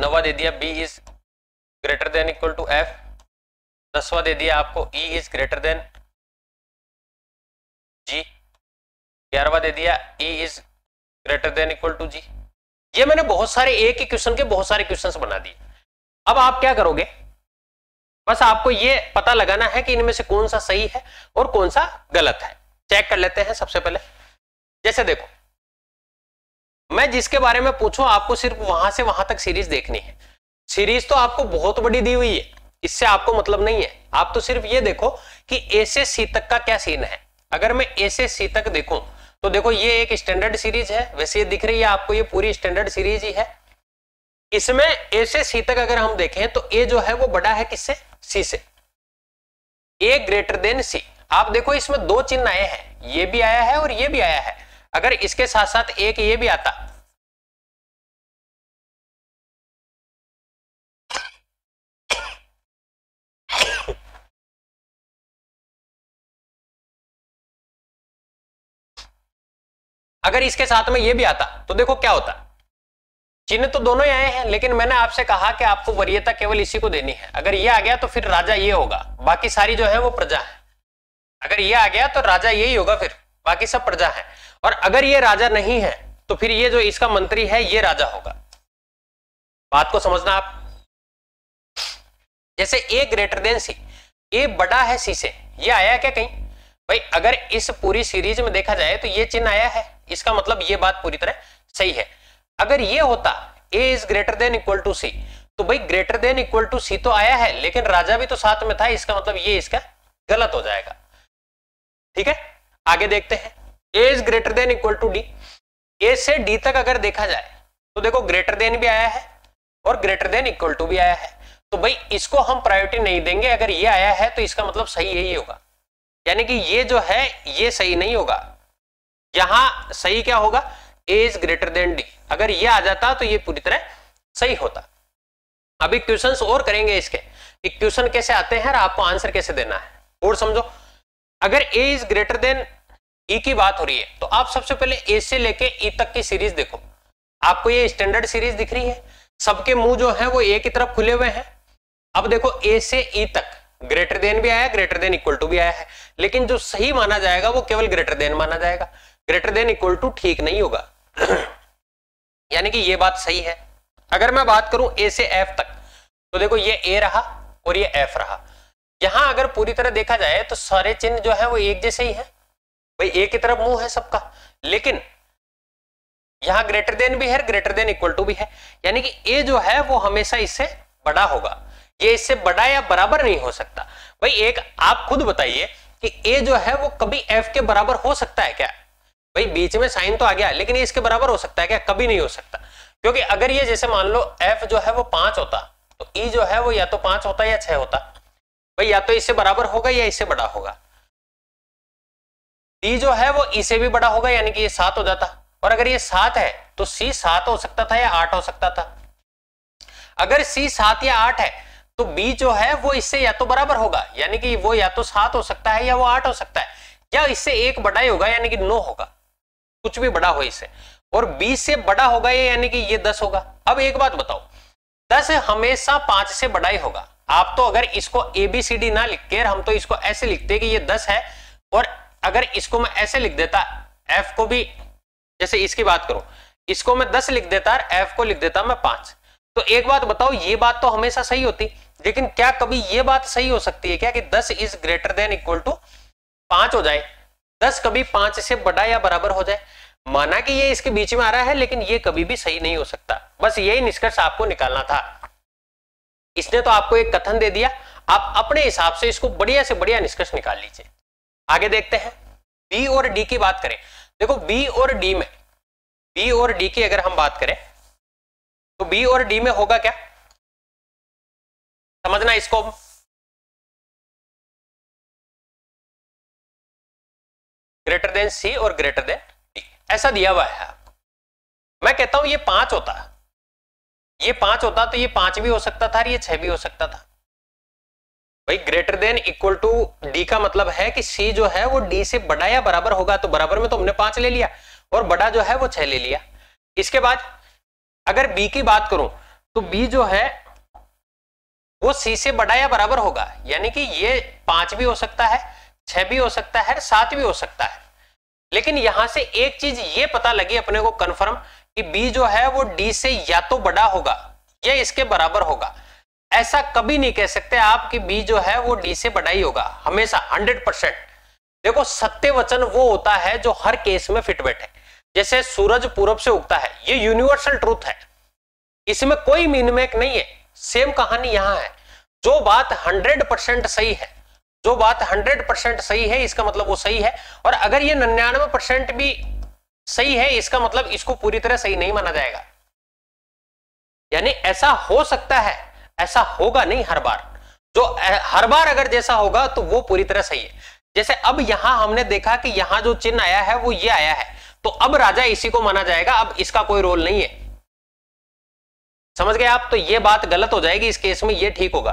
नवा दे दिया B is greater than equal to F दसवा दे दिया आपको E is greater than G ग्यारहवा दे दिया E is greater than equal to G ये मैंने बहुत सारे एक ही क्वेश्चन के बहुत सारे क्वेश्चन बना दिए अब आप क्या करोगे बस आपको ये पता लगाना है कि इनमें से कौन सा सही है और कौन सा गलत है चेक कर लेते हैं सबसे पहले जैसे देखो मैं जिसके बारे में पूछूं आपको सिर्फ वहां से वहां तक सीरीज देखनी है सीरीज तो आपको बहुत बड़ी दी हुई है इससे आपको मतलब नहीं है आप तो सिर्फ ये देखो कि ए से सी तक का क्या सीन है अगर मैं ए से सी तक देखूं तो देखो ये एक स्टैंडर्ड सीरीज है वैसे ये दिख रही है आपको ये पूरी स्टैंडर्ड सीरीज ही है इसमें ए से सी तक अगर हम देखें तो ए जो है वो बड़ा है किससे सी से ए ग्रेटर देन सी आप देखो इसमें दो चिन्ह आए हैं ये भी आया है और ये भी आया है अगर इसके साथ साथ एक ये भी आता अगर इसके साथ में ये भी आता तो देखो क्या होता चिन्ह तो दोनों ही आए हैं लेकिन मैंने आपसे कहा कि आपको वरीयता केवल इसी को देनी है अगर ये आ गया तो फिर राजा ये होगा बाकी सारी जो है वो प्रजा है अगर ये आ गया तो राजा यही होगा फिर बाकी सब प्रजा है और अगर ये राजा नहीं है तो फिर ये जो इसका मंत्री है ये राजा होगा बात को समझना आप जैसे ए ग्रेटर देन सी ए बड़ा है सी से ये आया क्या कहीं भाई अगर इस पूरी सीरीज में देखा जाए तो ये चिन्ह आया है इसका मतलब ये बात पूरी तरह सही है अगर ये होता A is greater than equal to C तो भाई greater than equal to C तो आया है लेकिन राजा भी तो साथ में था इसका मतलब ये इसका गलत हो जाएगा ठीक है आगे देखते हैं A is greater than equal to D A से डी तक अगर देखा जाए तो देखो ग्रेटर देन भी आया है और ग्रेटर देन इक्वल टू भी आया है तो भाई इसको हम प्रायोरिटी नहीं देंगे अगर ये आया है तो इसका मतलब सही यही होगा यानी कि ये जो है ये सही नहीं होगा यहां सही क्या होगा A is greater than D अगर ये आ जाता तो ये पूरी तरह सही होता अभी क्वेश्चन और करेंगे इसके क्वेश्चन कैसे आते हैं और आपको आंसर कैसे देना है और समझो अगर A is greater than E की बात हो रही है तो आप सबसे पहले ए से लेके ई e तक की सीरीज देखो आपको ये स्टैंडर्ड सीरीज दिख रही है सबके मुंह जो है वो ए की तरफ खुले हुए हैं अब देखो ए से ई e तक ग्रेटर देन भी आया ग्रेटर देन इक्वल टू भी आया है लेकिन जो सही माना जाएगा वो केवल ग्रेटर देन माना जाएगा ग्रेटर देन इक्वल टू ठीक नहीं होगा यानी कि ये बात सही है अगर मैं बात करूं ए से एफ तक तो देखो ये ए रहा और ये एफ रहा यहां अगर पूरी तरह देखा जाए तो सारे चिन्ह जो है वो एक जैसे ही है भाई ए की तरफ मुंह है सबका लेकिन यहां ग्रेटर देन भी है ग्रेटर देन इक्वल टू भी है यानी कि ए जो है वो हमेशा इससे बड़ा होगा ये इससे बड़ा या बराबर नहीं हो सकता भाई एक आप खुद बताइए कि ए जो है वो कभी एफ के बराबर हो सकता है क्या भाई बीच में साइन तो आ गया लेकिन ये इसके बराबर हो सकता है क्या कभी नहीं हो सकता क्योंकि अगर ये जैसे मान लो एफ जो है वो पांच होता तो ई e जो है वो या तो पांच होता या छह होता भाई या तो इससे बराबर होगा या इससे बड़ा होगा डी जो है वो इसे e भी बड़ा होगा यानी कि ये सात हो जाता और अगर ये सात है तो सी सात हो सकता था या आठ हो सकता था अगर सी सात या आठ है तो b जो है वो इससे या तो बराबर होगा यानी कि वो या तो सात हो सकता है या वो आठ हो सकता है या इससे एक बड़ा ही होगा यानी कि नौ होगा कुछ भी बड़ा हो इससे और बी से बड़ा होगा ये यानी कि ये दस होगा अब एक बात बताओ दस हमेशा पांच से बड़ा ही होगा आप तो अगर इसको एबीसीडी ना लिख के हम तो इसको ऐसे लिखते कि ये दस है और अगर इसको मैं ऐसे लिख देता एफ को भी जैसे इसकी बात करो इसको मैं दस लिख देता और एफ को लिख देता मैं पांच तो एक बात बताओ ये बात तो हमेशा सही होती लेकिन क्या कभी ये बात सही हो सकती है क्या कि दस is greater than equal to पांच हो जाए दस कभी पांच से बड़ा या बराबर हो जाए माना कि ये इसके बीच में आ रहा है लेकिन ये कभी भी सही नहीं हो सकता बस यही निष्कर्ष आपको निकालना था इसने तो आपको एक कथन दे दिया आप अपने हिसाब से इसको बढ़िया से बढ़िया निष्कर्ष निकाल लीजिए आगे देखते हैं बी और डी की बात करें देखो बी और डी में बी और डी की अगर हम बात करें तो बी और डी में होगा क्या समझना इसको ग्रेटर देन सी और ग्रेटर देन डी ऐसा दिया हुआ है आपको मैं कहता हूं ये पांच होता ये पांच होता तो ये पांच भी हो सकता था और ये छह भी हो सकता था भाई greater than equal to D का मतलब है कि सी जो है वो डी से बड़ा या बराबर होगा तो बराबर में तो हमने पांच ले लिया और बड़ा जो है वो छह ले लिया इसके बाद अगर बी की बात करूं तो बी जो है वो सी से बड़ा या बराबर होगा यानी कि ये पांच भी हो सकता है छह भी हो सकता है सात भी हो सकता है लेकिन यहां से एक चीज ये पता लगी अपने को कंफर्म कि बी जो है वो डी से या तो बड़ा होगा या इसके बराबर होगा ऐसा कभी नहीं कह सकते आप कि बी जो है वो डी से बड़ा ही होगा हमेशा हंड्रेड परसेंट देखो सत्य वचन वो होता है जो हर केस में फिट बैठे जैसे सूरज पूरब से उगता है ये यूनिवर्सल ट्रूथ है इसमें कोई मीनमेक नहीं है सेम कहानी यहां है जो बात 100 परसेंट सही है जो बात 100 परसेंट सही है इसका मतलब वो सही है और अगर ये निन्यानवे परसेंट भी सही है इसका मतलब इसको पूरी तरह सही नहीं माना जाएगा यानी ऐसा हो सकता है ऐसा होगा नहीं हर बार जो हर बार अगर जैसा होगा तो वो पूरी तरह सही है जैसे अब यहां हमने देखा कि यहां जो चिन्ह आया है वो ये आया है तो अब राजा इसी को माना जाएगा अब इसका कोई रोल नहीं है समझ गए आप तो ये बात गलत हो जाएगी इस केस में यह ठीक होगा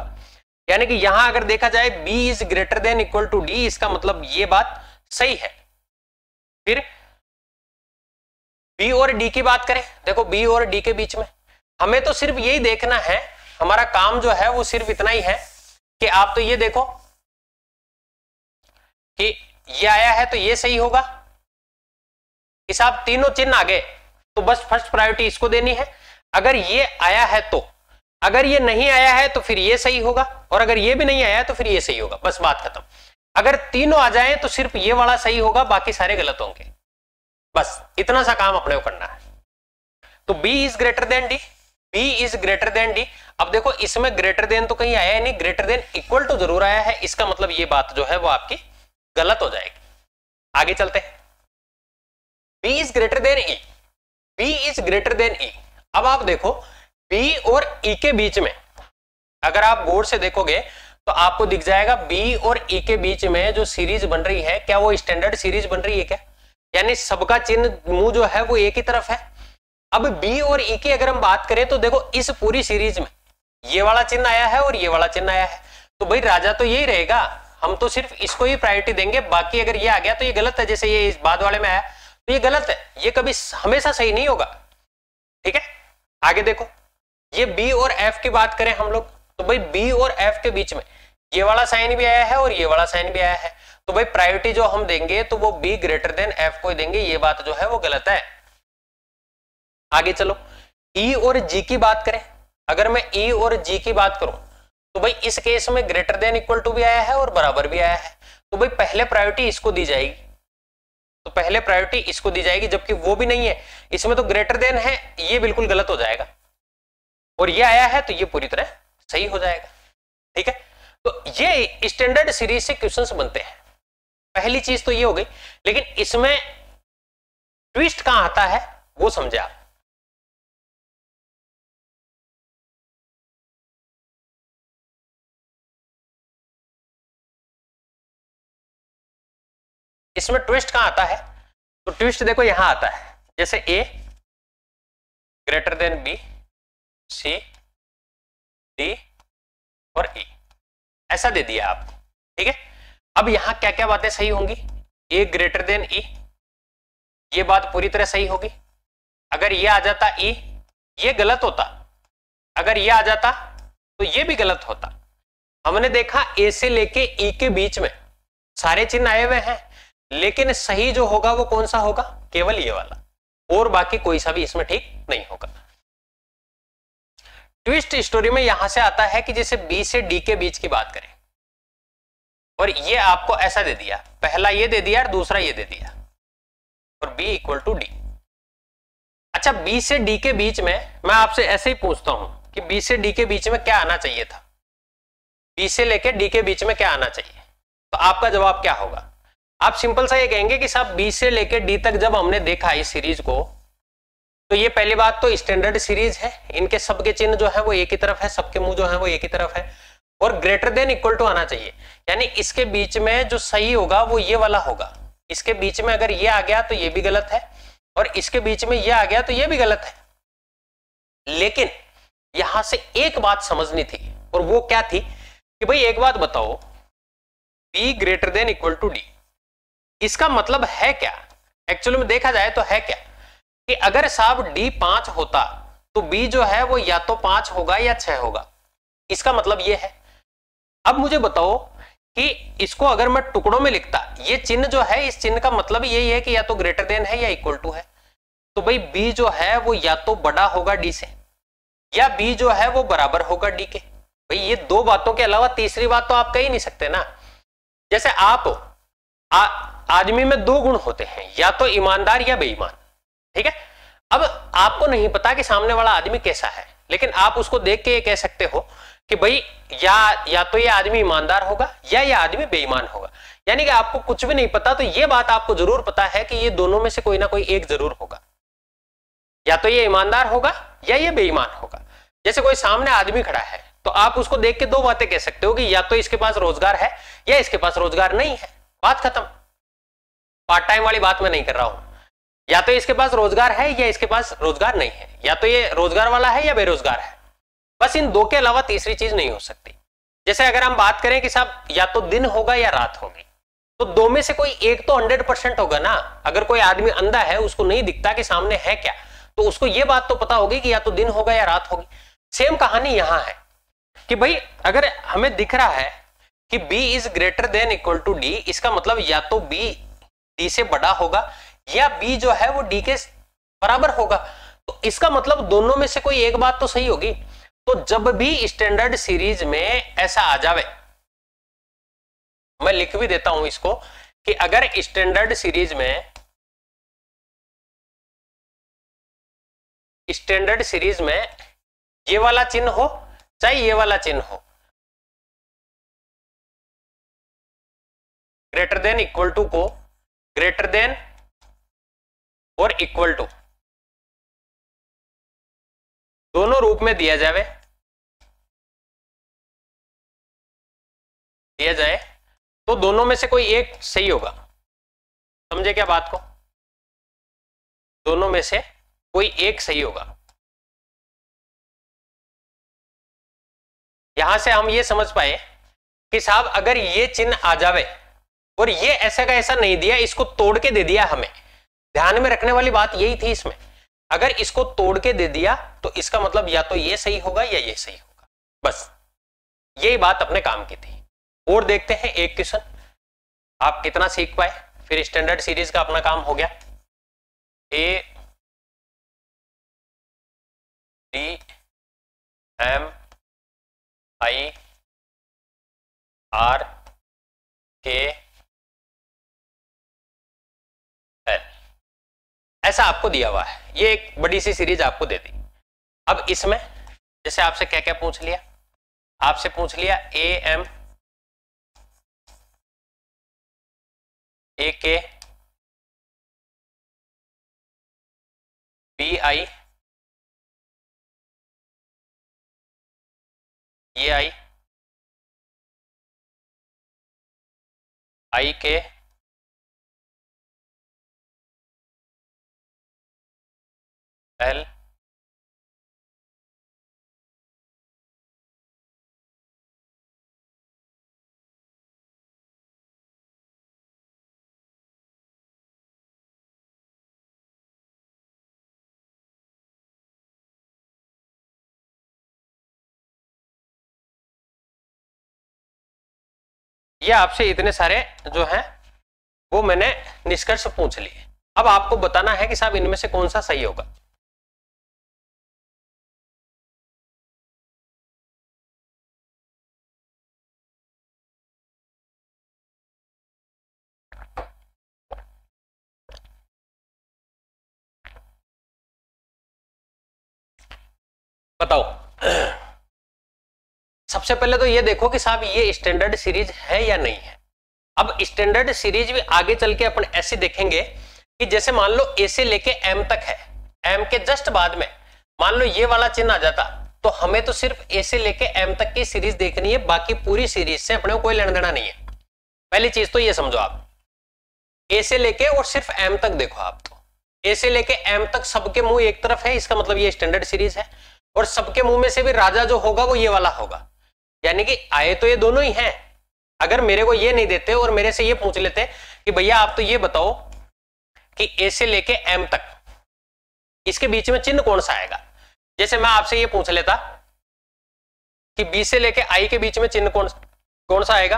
यानी कि यहां अगर देखा जाए b is greater than equal to D इसका मतलब ये बात सही है फिर b और d की बात करें देखो b और d के बीच में हमें तो सिर्फ यही देखना है हमारा काम जो है वो सिर्फ इतना ही है कि आप तो ये देखो कि ये आया है तो ये सही होगा कि साहब तीनों चिन्ह आ गए तो बस फर्स्ट प्रायोरिटी इसको देनी है अगर ये आया है तो अगर ये नहीं आया है तो फिर ये सही होगा और अगर ये भी नहीं आया तो फिर ये सही होगा बस बात खत्म अगर तीनों आ जाए तो सिर्फ ये वाला सही होगा बाकी सारे गलत होंगे बस इतना सा काम अपने को करना है तो B is greater than D B is greater than D अब देखो इसमें ग्रेटर देन तो कहीं आया ही नहीं ग्रेटर देन इक्वल टू जरूर आया है इसका मतलब ये बात जो है वो आपकी गलत हो जाएगी आगे चलते हैं B is greater than E B is greater than E. अब आप देखो बी और ई e के बीच में अगर आप बोर्ड से देखोगे तो आपको दिख जाएगा बी और e के बीच में जो सीरीज बन रही है क्या वो स्टैंडर्ड सीरीज बन रही है क्या यानी सबका चिन्ह मुंह जो है वो एक ही तरफ है अब बी और ई e की अगर हम बात करें तो देखो इस पूरी सीरीज में ये वाला चिन्ह आया है और ये वाला चिन्ह आया है तो भाई राजा तो यही रहेगा हम तो सिर्फ इसको ही प्रायोरिटी देंगे बाकी अगर ये आ गया तो ये गलत है जैसे ये इस बाद वाले में आया तो ये गलत है ये कभी हमेशा सही नहीं होगा ठीक है आगे देखो ये बी और एफ की बात करें हम लोग तो भाई बी और एफ के बीच में ये वाला साइन भी आया है और ये वाला साइन भी आया है तो भाई प्रायोरिटी जो हम देंगे तो वो बी ग्रेटर देन एफ को देंगे ये बात जो है वो गलत है आगे चलो ई e और जी की बात करें अगर मैं ई e और जी की बात करूं तो भाई इस केस में ग्रेटर देन इक्वल टू भी आया है और बराबर भी आया है तो भाई पहले प्रायोरिटी इसको दी जाएगी तो पहले प्रायोरिटी इसको दी जाएगी जबकि वो भी नहीं है इसमें तो ग्रेटर देन है ये बिल्कुल गलत हो जाएगा और ये आया है तो ये पूरी तरह सही हो जाएगा ठीक है तो ये स्टैंडर्ड सीरीज से क्वेश्चन बनते हैं पहली चीज तो ये हो गई लेकिन इसमें ट्विस्ट कहां आता है वो समझे आप इसमें ट्विस्ट कहां आता है तो ट्विस्ट देखो यहां आता है जैसे A greater than B C D और ई e। ऐसा दे दिया आपको ठीक है अब यहां क्या क्या बातें सही होंगी ए ग्रेटर देन ई ये बात पूरी तरह सही होगी अगर ये आ जाता ई e, ये गलत होता अगर ये आ जाता तो ये भी गलत होता हमने देखा ए से लेके ई e के बीच में सारे चिन्ह आए हुए हैं लेकिन सही जो होगा वो कौन सा होगा केवल ये वाला और बाकी कोई सा भी इसमें ठीक नहीं होगा ट्विस्ट स्टोरी में यहां से आता है कि जैसे बी से डी के बीच की बात करें और ये आपको ऐसा दे दिया पहला ये दे दिया और दूसरा ये दे दिया और बी इक्वल टू डी अच्छा बी से डी के बीच में मैं आपसे ऐसे ही पूछता हूं कि बी से डी के बीच में क्या आना चाहिए था बी से लेके डी के बीच में क्या आना चाहिए तो आपका जवाब क्या होगा आप सिंपल सा ये कहेंगे कि साहब बी से लेकर डी तक जब हमने देखा इस सीरीज को तो ये पहली बात तो स्टैंडर्ड सीरीज है इनके सबके चिन्ह जो है वो एक ही तरफ है सबके मुंह जो है वो एक ही तरफ है और ग्रेटर देन इक्वल टू आना चाहिए यानी इसके बीच में जो सही होगा वो ये वाला होगा इसके बीच में अगर ये आ गया तो ये भी गलत है और इसके बीच में ये आ गया तो ये भी गलत है लेकिन यहां से एक बात समझनी थी और वो क्या थी कि भाई एक बात बताओ B greater than equal to D इसका मतलब है क्या एक्चुअली में देखा जाए तो है क्या कि अगर साहब डी पांच होता तो बी जो है वो या तो पांच होगा या छह होगा इसका मतलब ये है अब मुझे बताओ कि इसको अगर मैं टुकड़ों में लिखता ये चिन्ह जो है इस चिन्ह का मतलब यही है कि या तो ग्रेटर देन है या इक्वल टू है तो भाई बी जो है वो या तो बड़ा होगा डी से या बी जो है वो बराबर होगा डी के भाई ये दो बातों के अलावा तीसरी बात तो आप कह ही नहीं सकते ना जैसे आप आ, आदमी में दो गुण होते हैं या तो ईमानदार या बेईमान ठीक है अब आपको नहीं पता कि सामने वाला आदमी कैसा है लेकिन आप उसको देख के ये कह सकते हो कि भाई या या तो ये आदमी ईमानदार होगा या ये आदमी बेईमान होगा यानी कि आपको कुछ भी नहीं पता तो ये बात आपको जरूर पता है कि ये दोनों में से कोई ना कोई एक जरूर होगा या तो ये ईमानदार होगा या ये बेईमान होगा जैसे कोई सामने आदमी खड़ा है तो आप उसको देख के दो बातें कह सकते हो कि या तो इसके पास रोजगार है या इसके पास रोजगार नहीं है बात खत्म पार्ट टाइम वाली बात मैं नहीं कर रहा हूं या तो इसके पास रोजगार है या इसके पास रोजगार नहीं है या तो ये रोजगार वाला है या बेरोजगार है बस इन दो के अलावा तीसरी चीज नहीं हो सकती जैसे अगर हम बात करें कि साहब या तो दिन होगा या रात होगी तो दो में से कोई एक तो हंड्रेड परसेंट होगा ना अगर कोई आदमी अंधा है उसको नहीं दिखता कि सामने है क्या तो उसको ये बात तो पता होगी कि या तो दिन होगा या रात होगी सेम कहानी यहां है कि भाई अगर हमें दिख रहा है कि B is greater than equal to D इसका मतलब या तो बी डी से बड़ा होगा या बी जो है वो डी के बराबर होगा तो इसका मतलब दोनों में से कोई एक बात तो सही होगी तो जब भी स्टैंडर्ड सीरीज में ऐसा आ जावे मैं लिख भी देता हूं इसको कि अगर स्टैंडर्ड सीरीज में स्टैंडर्ड सीरीज में ये वाला चिन्ह हो चाहे ये वाला चिन्ह हो ग्रेटर देन इक्वल टू को ग्रेटर देन और इक्वल टू दोनों रूप में दिया जाए दिया जाए तो दोनों में से कोई एक सही होगा समझे क्या बात को दोनों में से कोई एक सही होगा यहां से हम ये समझ पाए कि साहब अगर ये चिन्ह आ जावे और ये ऐसा का ऐसा नहीं दिया इसको तोड़ के दे दिया हमें ध्यान में रखने वाली बात यही थी इसमें अगर इसको तोड़ के दे दिया तो इसका मतलब या तो ये सही होगा या ये सही होगा बस यही बात अपने काम की थी और देखते हैं एक क्वेश्चन आप कितना सीख पाए फिर स्टैंडर्ड सीरीज का अपना काम हो गया A D M I R के ऐसा आपको दिया हुआ है ये एक बड़ी सी सीरीज आपको दे दी अब इसमें जैसे आपसे क्या क्या पूछ लिया आपसे पूछ लिया ए एम ए के बी आई ए आई आई के L ये आपसे इतने सारे जो हैं वो मैंने निष्कर्ष पूछ लिए अब आपको बताना है कि साहब इनमें से कौन सा सही होगा बताओ सबसे पहले तो ये देखो कि साहब ये स्टैंडर्ड सीरीज है या नहीं है अब स्टैंडर्ड सीरीज भी आगे चल के अपन ऐसे देखेंगे कि जैसे मान लो ए से लेके एम तक है एम के जस्ट बाद में मान लो ये वाला चिन्ह आ जाता तो हमें तो सिर्फ ए से लेके एम तक की सीरीज देखनी है बाकी पूरी सीरीज से अपने कोई लेना देना नहीं है पहली चीज तो ये समझो आप ए से लेके और सिर्फ एम तक देखो आप तो ए से लेके एम तक सबके मुंह एक तरफ है इसका मतलब ये स्टैंडर्ड सीरीज है और सबके मुंह में से भी राजा जो होगा वो ये वाला होगा यानी कि आए तो ये दोनों ही हैं अगर मेरे को ये नहीं देते और मेरे से ये पूछ लेते कि भैया आप तो ये बताओ कि ए से लेके एम तक इसके बीच में चिन्ह कौन सा आएगा जैसे मैं आपसे ये पूछ लेता कि बी से लेके आई के बीच में चिन्ह कौन कौन सा आएगा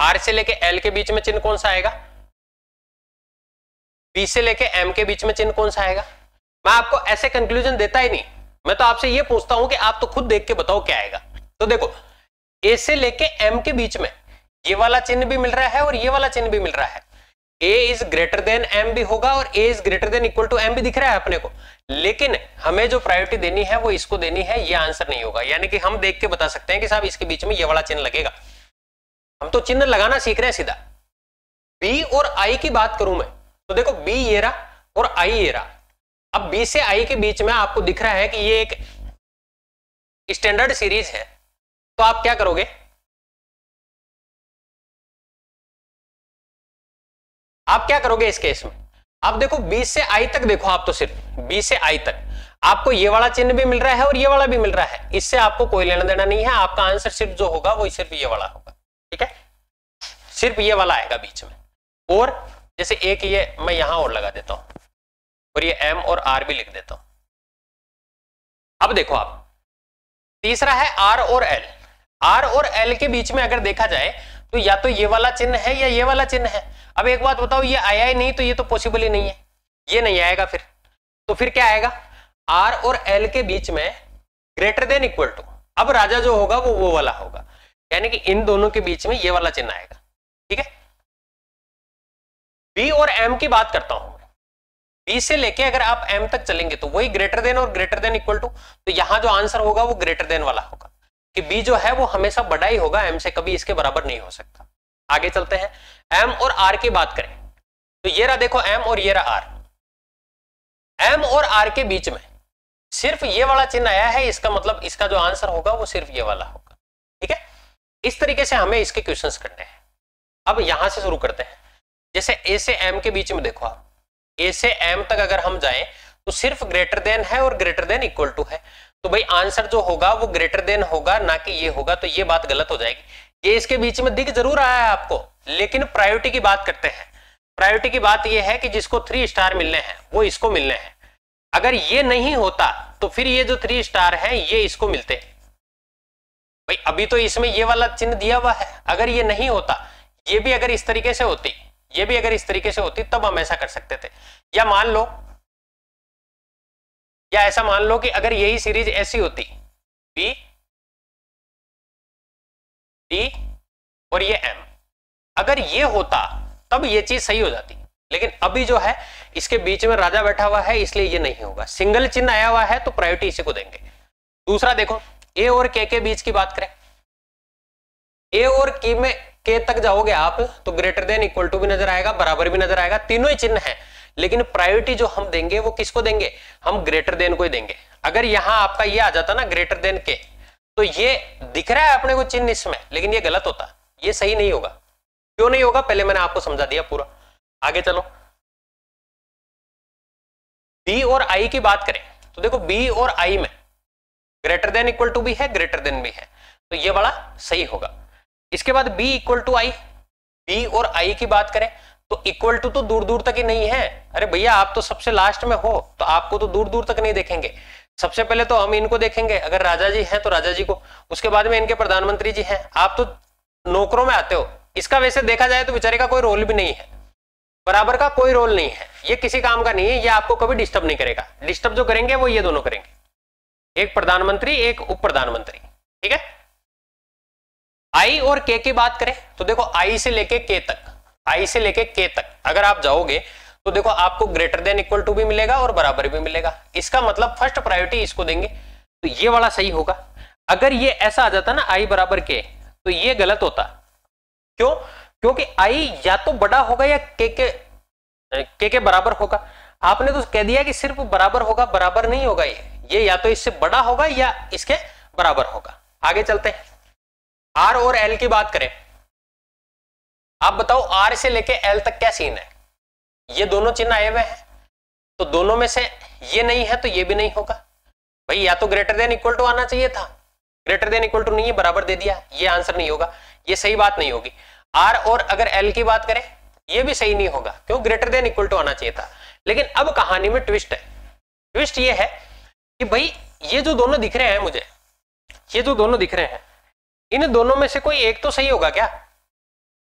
आर से लेके एल के बीच में चिन्ह कौन सा आएगा बी से लेके एम के बीच में चिन्ह कौन सा आएगा मैं आपको ऐसे कंक्लूजन देता ही नहीं मैं तो आपसे ये पूछता हूं कि आप तो खुद देख के बताओ क्या आएगा तो देखो ए से लेके एम के बीच में ये वाला चिन्ह भी मिल रहा है और ये वाला चिन्ह भी मिल रहा है A is greater than M भी होगा और A is greater than equal to M भी दिख रहा है अपने को लेकिन हमें जो प्रायोरिटी देनी है वो इसको देनी है ये आंसर नहीं होगा यानी कि हम देख के बता सकते हैं कि साहब इसके बीच में ये वाला चिन्ह लगेगा हम तो चिन्ह लगाना सीख रहे हैं सीधा बी और आई की बात करूं मैं तो देखो बी ये रहा और आई ये रहा अब बी से आई के बीच में आपको दिख रहा है कि ये एक स्टैंडर्ड सीरीज है तो आप क्या करोगे आप क्या करोगे इस केस में आप देखो बी से आई तक देखो आप तो सिर्फ बी से आई तक आपको ये वाला चिन्ह भी मिल रहा है और ये वाला भी मिल रहा है इससे आपको कोई लेना देना नहीं है आपका आंसर सिर्फ जो होगा वो सिर्फ ये वाला होगा ठीक है सिर्फ ये वाला आएगा बीच में और जैसे एक ये मैं यहां और लगा देता हूं और ये एम और आर भी लिख देता हूं अब देखो आप तीसरा है आर और एल आर और एल के बीच में अगर देखा जाए तो या तो ये वाला चिन्ह है या ये वाला चिन्ह है अब एक बात बताओ ये आया ही नहीं तो ये तो पॉसिबल ही नहीं है ये नहीं आएगा फिर तो फिर क्या आएगा आर और एल के बीच में ग्रेटर देन इक्वल टू अब राजा जो होगा वो वो वाला होगा यानी कि इन दोनों के बीच में ये वाला चिन्ह आएगा ठीक है बी और एम की बात करता हूं बी से लेके अगर आप एम तक चलेंगे तो वही ग्रेटर देन और ग्रेटर देन इक्वल टू तो यहाँ जो आंसर होगा वो ग्रेटर देन वाला होगा कि बी जो है वो हमेशा बड़ा ही होगा एम से कभी इसके बराबर नहीं हो सकता आगे चलते हैं एम और आर की बात करें तो ये रहा देखो एम और ये रहा आर एम और आर के बीच में सिर्फ ये वाला चिन्ह आया है इसका मतलब इसका जो आंसर होगा वो सिर्फ ये वाला होगा ठीक है इस तरीके से हमें इसके क्वेश्चंस करने हैं अब यहां से शुरू करते हैं जैसे ए से एम के बीच में देखो आप ए से एम तक अगर हम जाएं तो सिर्फ ग्रेटर देन है और ग्रेटर देन इक्वल टू है तो भाई आंसर जो होगा वो ग्रेटर देन होगा ना कि ये होगा तो ये बात गलत हो जाएगी ये इसके बीच में दिख जरूर आया है आपको लेकिन प्रायोरिटी की बात करते हैं प्रायोरिटी की बात यह है कि जिसको थ्री स्टार मिलने हैं वो इसको मिलने हैं अगर ये नहीं होता तो फिर ये जो थ्री स्टार है ये इसको मिलते भाई अभी तो इसमें ये वाला चिन्ह दिया हुआ है अगर ये नहीं होता ये भी अगर इस तरीके से होती ये भी अगर इस तरीके से होती तब हम ऐसा कर सकते थे या मान लो या ऐसा मान लो कि अगर यही सीरीज ऐसी होती बी डी और ये एम अगर ये होता तब ये चीज सही हो जाती लेकिन अभी जो है इसके बीच में राजा बैठा हुआ है इसलिए ये नहीं होगा सिंगल चिन्ह आया हुआ है तो प्रायोरिटी इसी को देंगे दूसरा देखो ए और के के बीच की बात करें ए और के में के तक जाओगे आप तो ग्रेटर देन इक्वल टू भी नजर आएगा बराबर भी नजर आएगा तीनों ही चिन्ह है लेकिन प्रायोरिटी जो हम देंगे वो किसको देंगे हम ग्रेटर देन को ही देंगे अगर यहां आपका ये यह आ जाता ना ग्रेटर देन के तो ये दिख रहा है अपने को चिन्ह इसमें लेकिन ये गलत होता ये सही नहीं होगा क्यों नहीं होगा पहले मैंने आपको समझा दिया पूरा आगे चलो बी और आई की बात करें तो देखो बी और आई में ग्रेटर देन इक्वल टू भी है ग्रेटर देन भी है तो ये बड़ा सही होगा इसके बाद B equal to I B और आई की बात करें तो इक्वल टू तो दूर दूर तक ही नहीं है अरे भैया आप तो सबसे लास्ट में हो तो आपको तो दूर दूर तक नहीं देखेंगे सबसे पहले तो हम इनको देखेंगे अगर राजा जी हैं तो राजा जी को उसके बाद में इनके प्रधानमंत्री जी हैं आप तो नौकरों में आते हो इसका वैसे देखा जाए तो बेचारे का कोई रोल भी नहीं है बराबर का कोई रोल नहीं है ये किसी काम का नहीं है ये आपको कभी डिस्टर्ब नहीं करेगा डिस्टर्ब जो करेंगे वो ये दोनों करेंगे एक प्रधानमंत्री एक उप प्रधानमंत्री ठीक है आई और के की बात करें तो देखो आई से लेके के तक आई से लेके के तक अगर आप जाओगे तो देखो आपको ग्रेटर देन इक्वल टू भी मिलेगा और बराबर भी मिलेगा इसका मतलब फर्स्ट प्रायोरिटी इसको देंगे तो ये वाला सही होगा अगर ये ऐसा आ जाता ना आई बराबर के तो ये गलत होता क्यों क्योंकि आई या तो बड़ा होगा या के के के के बराबर होगा आपने तो कह दिया कि सिर्फ बराबर होगा बराबर नहीं होगा ये ये या तो इससे बड़ा होगा या इसके बराबर होगा आगे चलते हैं आर और एल की बात करें आप बताओ आर से लेके एल तक क्या सीन है ये दोनों चिन्ह आए हुए हैं तो दोनों में से ये नहीं है तो ये भी नहीं होगा भाई या तो ग्रेटर देन इक्वल टू आना चाहिए था ग्रेटर देन इक्वल टू नहीं है बराबर दे दिया ये आंसर नहीं होगा ये सही बात नहीं होगी आर और अगर एल की बात करें ये भी सही नहीं होगा क्यों ग्रेटर देन इक्वल टू आना चाहिए था लेकिन अब कहानी में ट्विस्ट है ट्विस्ट ये है कि भाई ये जो दोनों दिख रहे हैं मुझे ये जो दोनों दिख रहे हैं इन दोनों में से कोई एक तो सही होगा क्या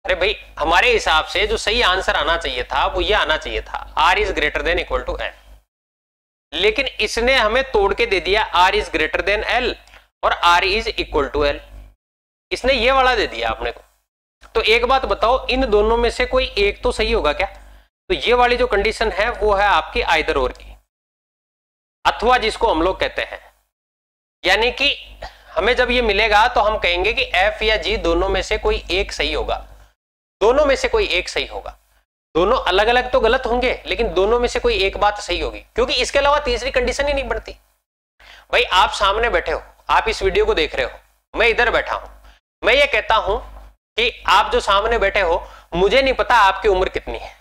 अरे भाई हमारे हिसाब से जो सही आंसर आना चाहिए था वो ये आना चाहिए था R is greater than equal to L लेकिन इसने हमें तोड़ के दे दिया R is greater than L और R is equal to L इसने ये वाला दे दिया आपने को तो एक बात बताओ इन दोनों में से कोई एक तो सही होगा क्या तो ये वाली जो कंडीशन है वो है आपकी आइदर ओर की अथवा जिसको हम लोग कहते हैं यानी कि हमें जब ये मिलेगा तो हम कहेंगे कि एफ या जी दोनों में से कोई एक सही होगा दोनों में से कोई एक सही होगा दोनों अलग अलग तो गलत होंगे लेकिन दोनों में से कोई एक बात सही होगी क्योंकि इसके अलावा तीसरी कंडीशन ही नहीं बनती भाई आप सामने बैठे हो आप इस वीडियो को देख रहे हो मैं इधर बैठा हूं मैं ये कहता हूं कि आप जो सामने बैठे हो मुझे नहीं पता आपकी उम्र कितनी है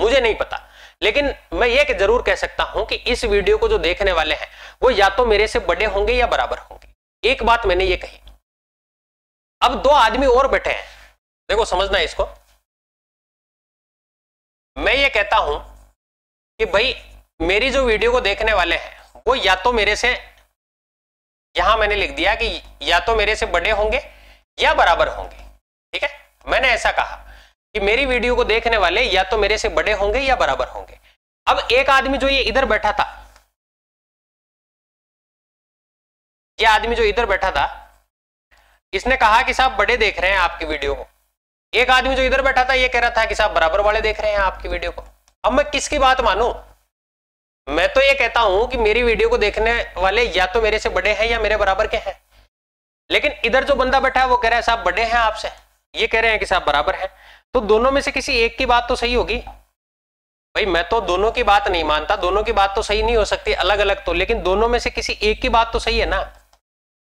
मुझे नहीं पता लेकिन मैं ये जरूर कह सकता हूं कि इस वीडियो को जो देखने वाले हैं वो या तो मेरे से बड़े होंगे या बराबर होंगे एक बात मैंने ये कही अब दो आदमी और बैठे हैं देखो समझना है इसको मैं ये कहता हूं कि भाई मेरी जो वीडियो को देखने वाले हैं वो या तो मेरे से यहां मैंने लिख दिया कि या तो मेरे से बड़े होंगे या बराबर होंगे ठीक है मैंने ऐसा कहा कि मेरी वीडियो को देखने वाले या तो मेरे से बड़े होंगे या बराबर होंगे अब एक आदमी जो ये इधर बैठा था ये आदमी जो इधर बैठा था इसने कहा कि साहब बड़े देख रहे हैं आपकी वीडियो को एक आदमी जो इधर बैठा था ये कह रहा था कि साहब बराबर वाले देख रहे हैं आपकी वीडियो को अब मैं किसकी बात मानू मैं तो ये कहता हूं कि मेरी वीडियो को देखने वाले या तो मेरे से बड़े हैं या मेरे बराबर के हैं लेकिन इधर जो बंदा बैठा है वो कह रहा है साहब बड़े हैं आपसे ये कह रहे हैं कि साहब बराबर हैं तो दोनों में से किसी एक की बात तो सही होगी भाई मैं तो दोनों की बात नहीं मानता दोनों की बात तो सही नहीं हो सकती अलग अलग तो लेकिन दोनों में से किसी एक की बात तो सही है ना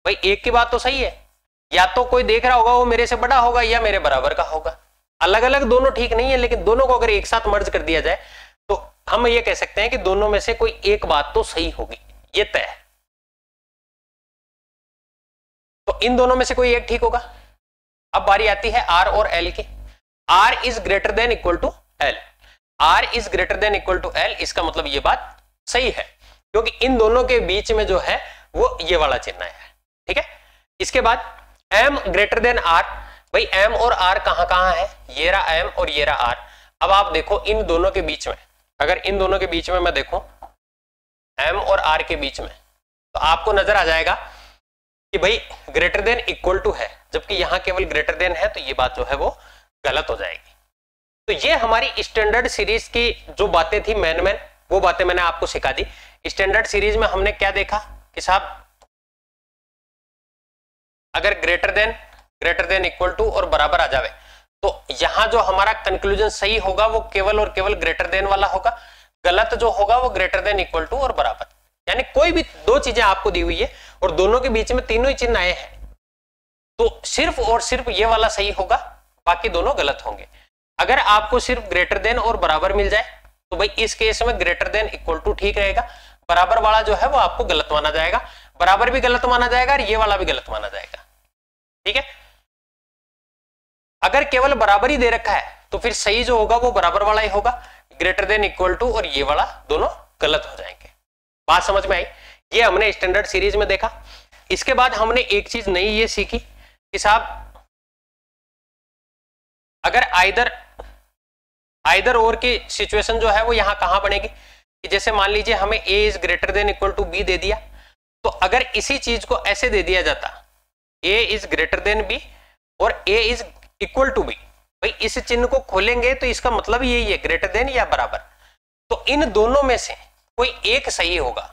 भाई एक की बात तो सही है या तो कोई देख रहा होगा वो मेरे से बड़ा होगा या मेरे बराबर का होगा अलग अलग दोनों ठीक नहीं है लेकिन दोनों को अगर एक साथ मर्ज कर दिया जाए तो हम ये कह सकते हैं कि दोनों में से कोई एक बात तो सही होगी ये तय है तो इन दोनों में से कोई एक ठीक होगा अब बारी आती है आर और एल की R is greater than equal to L R is greater than equal to L इसका मतलब ये बात सही है क्योंकि इन दोनों के बीच में जो है वो ये वाला चिन्ह है ठीक है इसके बाद एम ग्रेटर देन आर भाई एम और आर कहां कहां है ये रहा एम और ये रहा आर अब आप देखो इन दोनों के बीच में अगर इन दोनों के बीच में मैं देखूं एम और आर के बीच में तो आपको नजर आ जाएगा कि भाई ग्रेटर देन इक्वल टू है जबकि यहां केवल ग्रेटर देन है तो ये बात जो है वो गलत हो जाएगी तो ये हमारी स्टैंडर्ड सीरीज की जो बातें थी मैन मैन वो बातें मैंने आपको सिखा दी स्टैंडर्ड सीरीज में हमने क्या देखा कि साहब अगर greater than greater than equal to और बराबर आ जावे तो यहां जो हमारा कंक्लूजन सही होगा वो केवल और केवल ग्रेटर देन वाला होगा गलत जो होगा वो ग्रेटर देन इक्वल टू और बराबर यानी कोई भी दो चीजें आपको दी हुई है और दोनों के बीच में तीनों ही चिन्ह आए हैं तो सिर्फ और सिर्फ ये वाला सही होगा बाकी दोनों गलत होंगे अगर आपको सिर्फ ग्रेटर देन और बराबर मिल जाए तो भाई इस केस में ग्रेटर देन इक्वल टू ठीक रहेगा बराबर वाला जो है वो आपको गलत माना जाएगा बराबर भी गलत माना जाएगा और ये वाला भी गलत माना जाएगा ठीक है अगर केवल बराबर ही दे रखा है तो फिर सही जो होगा वो बराबर वाला ही होगा ग्रेटर देन इक्वल टू और ये वाला दोनों गलत हो जाएंगे बात समझ में आई ये हमने स्टैंडर्ड सीरीज में देखा इसके बाद हमने एक चीज नई ये सीखी कि साहब अगर आइदर आइदर और की सिचुएशन जो है वो यहां कहां बनेगी कि जैसे मान लीजिए हमें A is greater than equal to B दे दिया तो अगर इसी चीज को ऐसे दे दिया जाता A is greater than B और A is equal to B भाई इस चिन्ह को खोलेंगे तो इसका मतलब यही है ग्रेटर देन या बराबर तो इन दोनों में से कोई एक सही होगा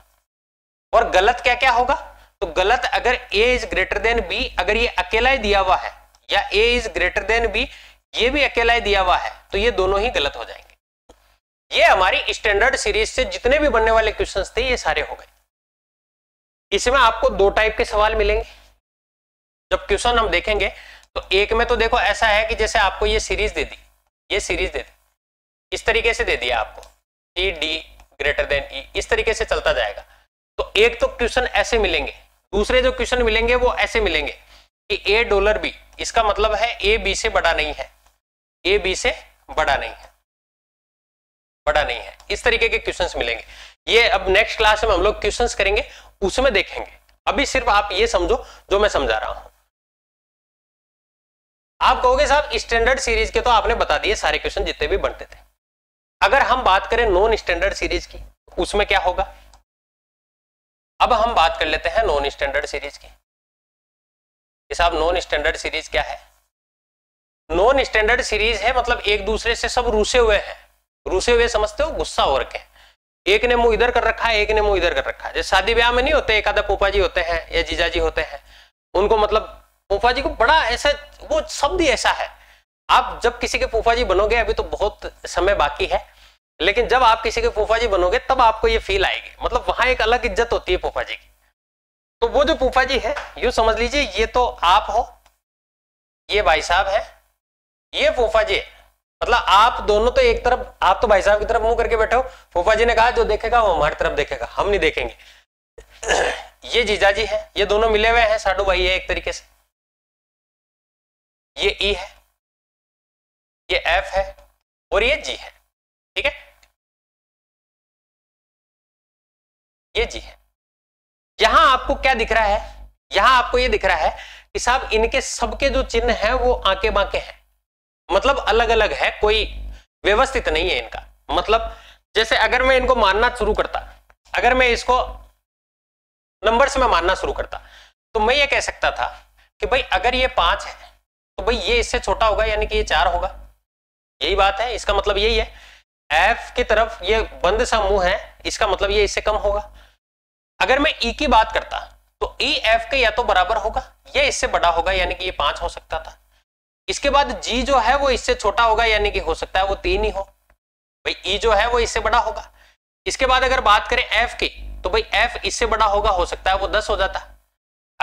और गलत क्या क्या होगा तो गलत अगर A is greater than B अगर ये अकेला ही दिया हुआ है या A is greater than B ये भी अकेला ही दिया हुआ है तो ये दोनों ही गलत हो जाएंगे ये हमारी स्टैंडर्ड सीरीज से जितने भी बनने वाले क्वेश्चंस थे ये सारे हो गए इसमें आपको दो टाइप के सवाल मिलेंगे जब क्वेश्चन हम देखेंगे तो एक में तो देखो ऐसा है कि जैसे आपको ये सीरीज दे दी ये सीरीज दे दी इस तरीके से दे दिया आपको E D greater than E इस तरीके से चलता जाएगा तो एक तो क्वेश्चन ऐसे मिलेंगे दूसरे जो क्वेश्चन मिलेंगे वो ऐसे मिलेंगे कि ए डॉलर बी इसका मतलब है ए बी से बड़ा नहीं है ए बी से बड़ा नहीं है बड़ा नहीं है इस तरीके के क्वेश्चन मिलेंगे ये अब नेक्स्ट क्लास में हम लोग क्वेश्चन करेंगे उसमें देखेंगे अभी सिर्फ आप ये समझो जो मैं समझा रहा हूं आप कहोगे साहब स्टैंडर्ड सीरीज के तो आपने बता दिए सारे क्वेश्चन जितने भी बनते थे अगर हम बात करें नॉन स्टैंडर्ड सीरीज की उसमें क्या होगा अब हम बात कर लेते हैं नॉन स्टैंडर्ड सीरीज की साहब नॉन स्टैंडर्ड सीरीज क्या है नॉन स्टैंडर्ड सीरीज है मतलब एक दूसरे से सब रूसे हुए हैं रूसे हुए समझते हो गुस्सा हो रखे एक ने मुंह इधर कर रखा है एक ने मुंह इधर कर रखा है जैसे शादी ब्याह में नहीं होते एक आधा पोपा जी होते हैं या जीजा जी होते हैं उनको मतलब फूफा जी को बड़ा ऐसा वो शब्द ही ऐसा है आप जब किसी के फूफा जी बनोगे अभी तो बहुत समय बाकी है लेकिन जब आप किसी के फूफा जी बनोगे तब आपको ये फील आएगी मतलब वहां एक अलग इज्जत होती है फूफा जी की तो वो जो फूफा जी है यू समझ लीजिए ये तो आप हो ये भाई साहब है ये फूफा जी मतलब आप दोनों तो एक तरफ आप तो भाई साहब की तरफ मुंह करके बैठे हो फूफा जी ने कहा जो देखेगा वो हमारी तरफ देखेगा हम नहीं देखेंगे ये जीजा जी है ये दोनों मिले हुए हैं साडू भाई है एक तरीके से ये e है ये F है और ये जी है ठीक है ये जी है यहां आपको क्या दिख रहा है यहां आपको ये दिख रहा है कि साहब इनके सबके जो चिन्ह है वो आंके बांके हैं मतलब अलग अलग है कोई व्यवस्थित नहीं है इनका मतलब जैसे अगर मैं इनको मानना शुरू करता अगर मैं इसको नंबर्स में मानना शुरू करता तो मैं ये कह सकता था कि भाई अगर ये पांच है तो भाई ये इससे छोटा होगा यानी कि ये चार होगा यही बात है इसका मतलब यही है एफ की तरफ ये बंद सा मुंह है इसका मतलब ये इससे कम होगा अगर मैं ई e की बात करता तो ई e, एफ के या तो बराबर होगा या इससे बड़ा होगा यानी कि ये पांच हो सकता था इसके बाद जी जो है वो इससे छोटा होगा यानी कि हो सकता है वो तीन ही हो भाई ई e जो है वो इससे बड़ा होगा इसके बाद अगर बात करें एफ की तो भाई एफ इससे बड़ा होगा हो सकता है वो दस हो जाता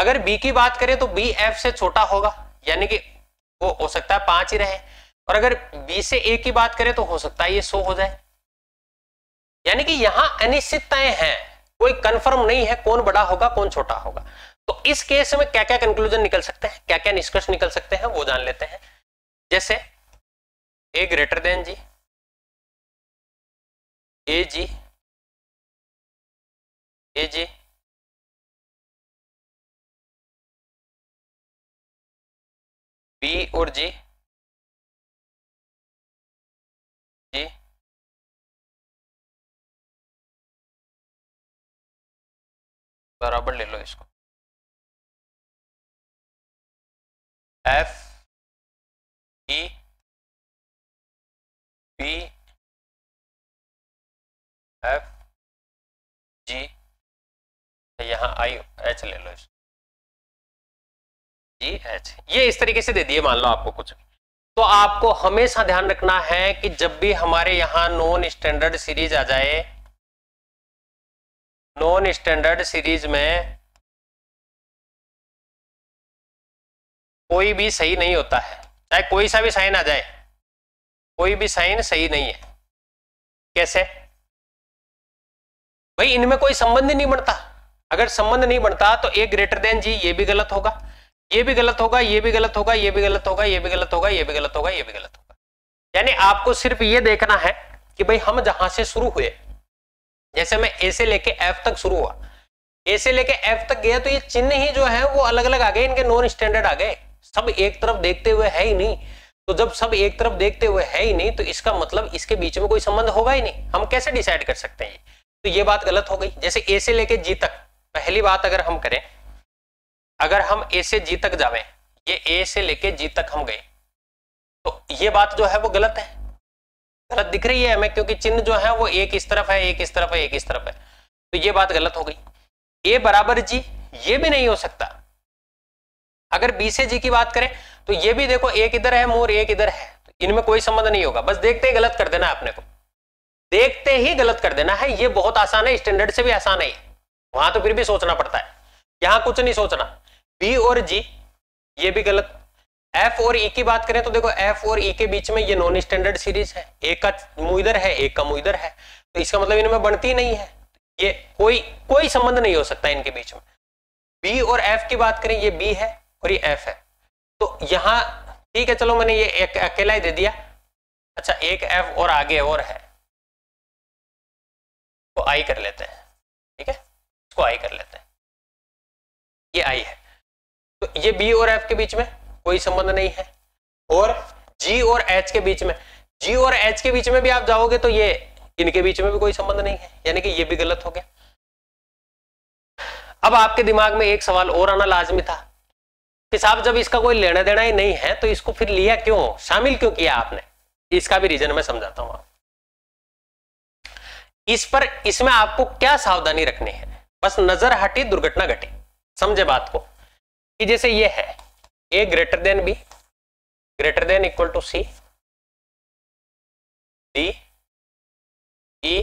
अगर बी की बात करें तो बी एफ से छोटा होगा यानी कि वो हो सकता है पांच ही रहे और अगर बी से ए की बात करें तो हो सकता है ये सो हो जाए यानी कि यहां अनिश्चितताएं हैं कोई कंफर्म नहीं है कौन बड़ा होगा कौन छोटा होगा तो इस केस में क्या क्या कंक्लूजन निकल सकते हैं क्या क्या निष्कर्ष निकल सकते हैं वो जान लेते हैं जैसे A greater than G A G A G B और जी जी बराबर ले लो इसको F E B F G तो यहाँ आई एच ले लो इसको जी एच ये इस तरीके से दे दिए मान लो आपको कुछ तो आपको हमेशा ध्यान रखना है कि जब भी हमारे यहां नॉन स्टैंडर्ड सीरीज आ जाए नॉन स्टैंडर्ड सीरीज में कोई भी सही नहीं होता है चाहे कोई सा भी साइन आ जाए कोई भी साइन सही नहीं है कैसे भाई इनमें कोई संबंध नहीं बनता अगर संबंध नहीं बनता तो ए ग्रेटर देन जी ये भी गलत होगा ये भी गलत होगा ये भी गलत होगा ये भी गलत होगा ये भी गलत होगा ये भी गलत होगा ये भी गलत होगा यानी आपको सिर्फ ये देखना है कि भाई हम जहां से शुरू हुए जैसे मैं ए से लेके एफ तक शुरू हुआ ए से लेके एफ तक गया तो ये चिन्ह ही जो है वो अलग अलग आ गए इनके नॉन स्टैंडर्ड आ गए सब एक तरफ देखते हुए है ही नहीं तो जब सब एक तरफ देखते हुए है ही नहीं तो इसका मतलब इसके बीच में कोई संबंध होगा ही नहीं हम कैसे डिसाइड कर सकते हैं तो ये बात गलत हो गई जैसे ए से लेके जी तक पहली बात अगर हम करें अगर हम ए से जी तक जावे ये ए से लेके जी तक हम गए तो ये बात जो है वो गलत है गलत दिख रही है हमें क्योंकि चिन्ह जो है वो एक इस तरफ है एक इस तरफ है एक इस तरफ है तो ये बात गलत हो गई ए बराबर जी ये भी नहीं हो सकता अगर बी से जी की बात करें तो ये भी देखो एक इधर है मोर एक इधर है तो इनमें कोई संबंध नहीं होगा बस देखते ही गलत कर देना है अपने को देखते ही गलत कर देना है ये बहुत आसान है स्टैंडर्ड से भी आसान है वहां तो फिर भी सोचना पड़ता है यहां कुछ नहीं सोचना बी और जी ये भी गलत एफ और ई e की बात करें तो देखो एफ और ई e के बीच में ये नॉन स्टैंडर्ड सीरीज है एक का मुंह इधर है एक का मुंह इधर है तो इसका मतलब इनमें बनती नहीं है ये कोई कोई संबंध नहीं हो सकता इनके बीच में बी और एफ की बात करें ये बी है और ये एफ है तो यहां ठीक है चलो मैंने ये एक अकेला ही दे दिया अच्छा एक एफ और आगे और है तो आई कर लेते हैं ठीक है इसको आई कर लेते हैं ये आई है तो ये बी और एफ के बीच में कोई संबंध नहीं है और जी और एच के बीच में जी और एच के बीच में भी आप जाओगे तो ये इनके बीच में भी कोई संबंध नहीं है यानी कि ये भी गलत हो गया अब आपके दिमाग में एक सवाल और आना लाजमी था कि साहब जब इसका कोई लेना देना ही नहीं है तो इसको फिर लिया क्यों शामिल क्यों किया आपने इसका भी रीजन मैं समझाता हूं इस पर इसमें आपको क्या सावधानी रखनी है बस नजर हटी दुर्घटना घटी समझे बात को कि जैसे ये है A greater than B greater than equal to C D E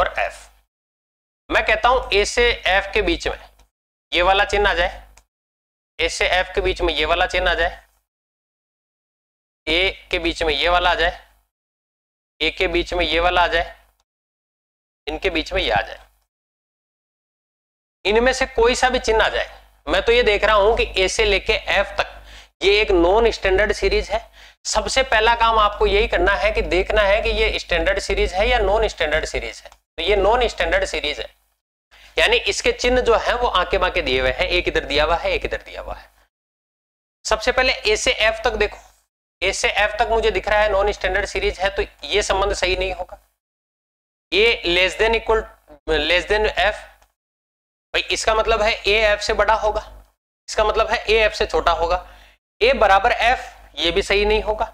और एफ मैं कहता हूं ए से एफ के बीच में ये वाला चिन्ह आ जाए ए से एफ के बीच में ये वाला चिन्ह आ जाए ए के बीच में ये वाला आ जाए ए के बीच में ये वाला आ जाए इनके बीच में ये आ जाए इनमें से कोई सा भी चिन्ह आ जाए मैं तो ये देख रहा हूं कि ए से लेके एफ तक ये एक नॉन स्टैंडर्ड सीरीज है सबसे पहला काम आपको यही करना है कि देखना है कि ये स्टैंडर्ड सीरीज है या नॉन स्टैंडर्ड सीरीज है तो ये नॉन स्टैंडर्ड सीरीज है यानी इसके चिन्ह जो है वो आके बाके दिए हुए हैं एक इधर दिया हुआ है एक इधर दिया हुआ है सबसे पहले ए से एफ तक देखो ए से एफ तक मुझे दिख रहा है नॉन स्टैंडर्ड सीरीज है तो ये संबंध सही नहीं होगा A less than equal less than F भाई इसका मतलब है ए एफ से बड़ा होगा इसका मतलब है ए एफ से छोटा होगा ए बराबर एफ ये भी सही नहीं होगा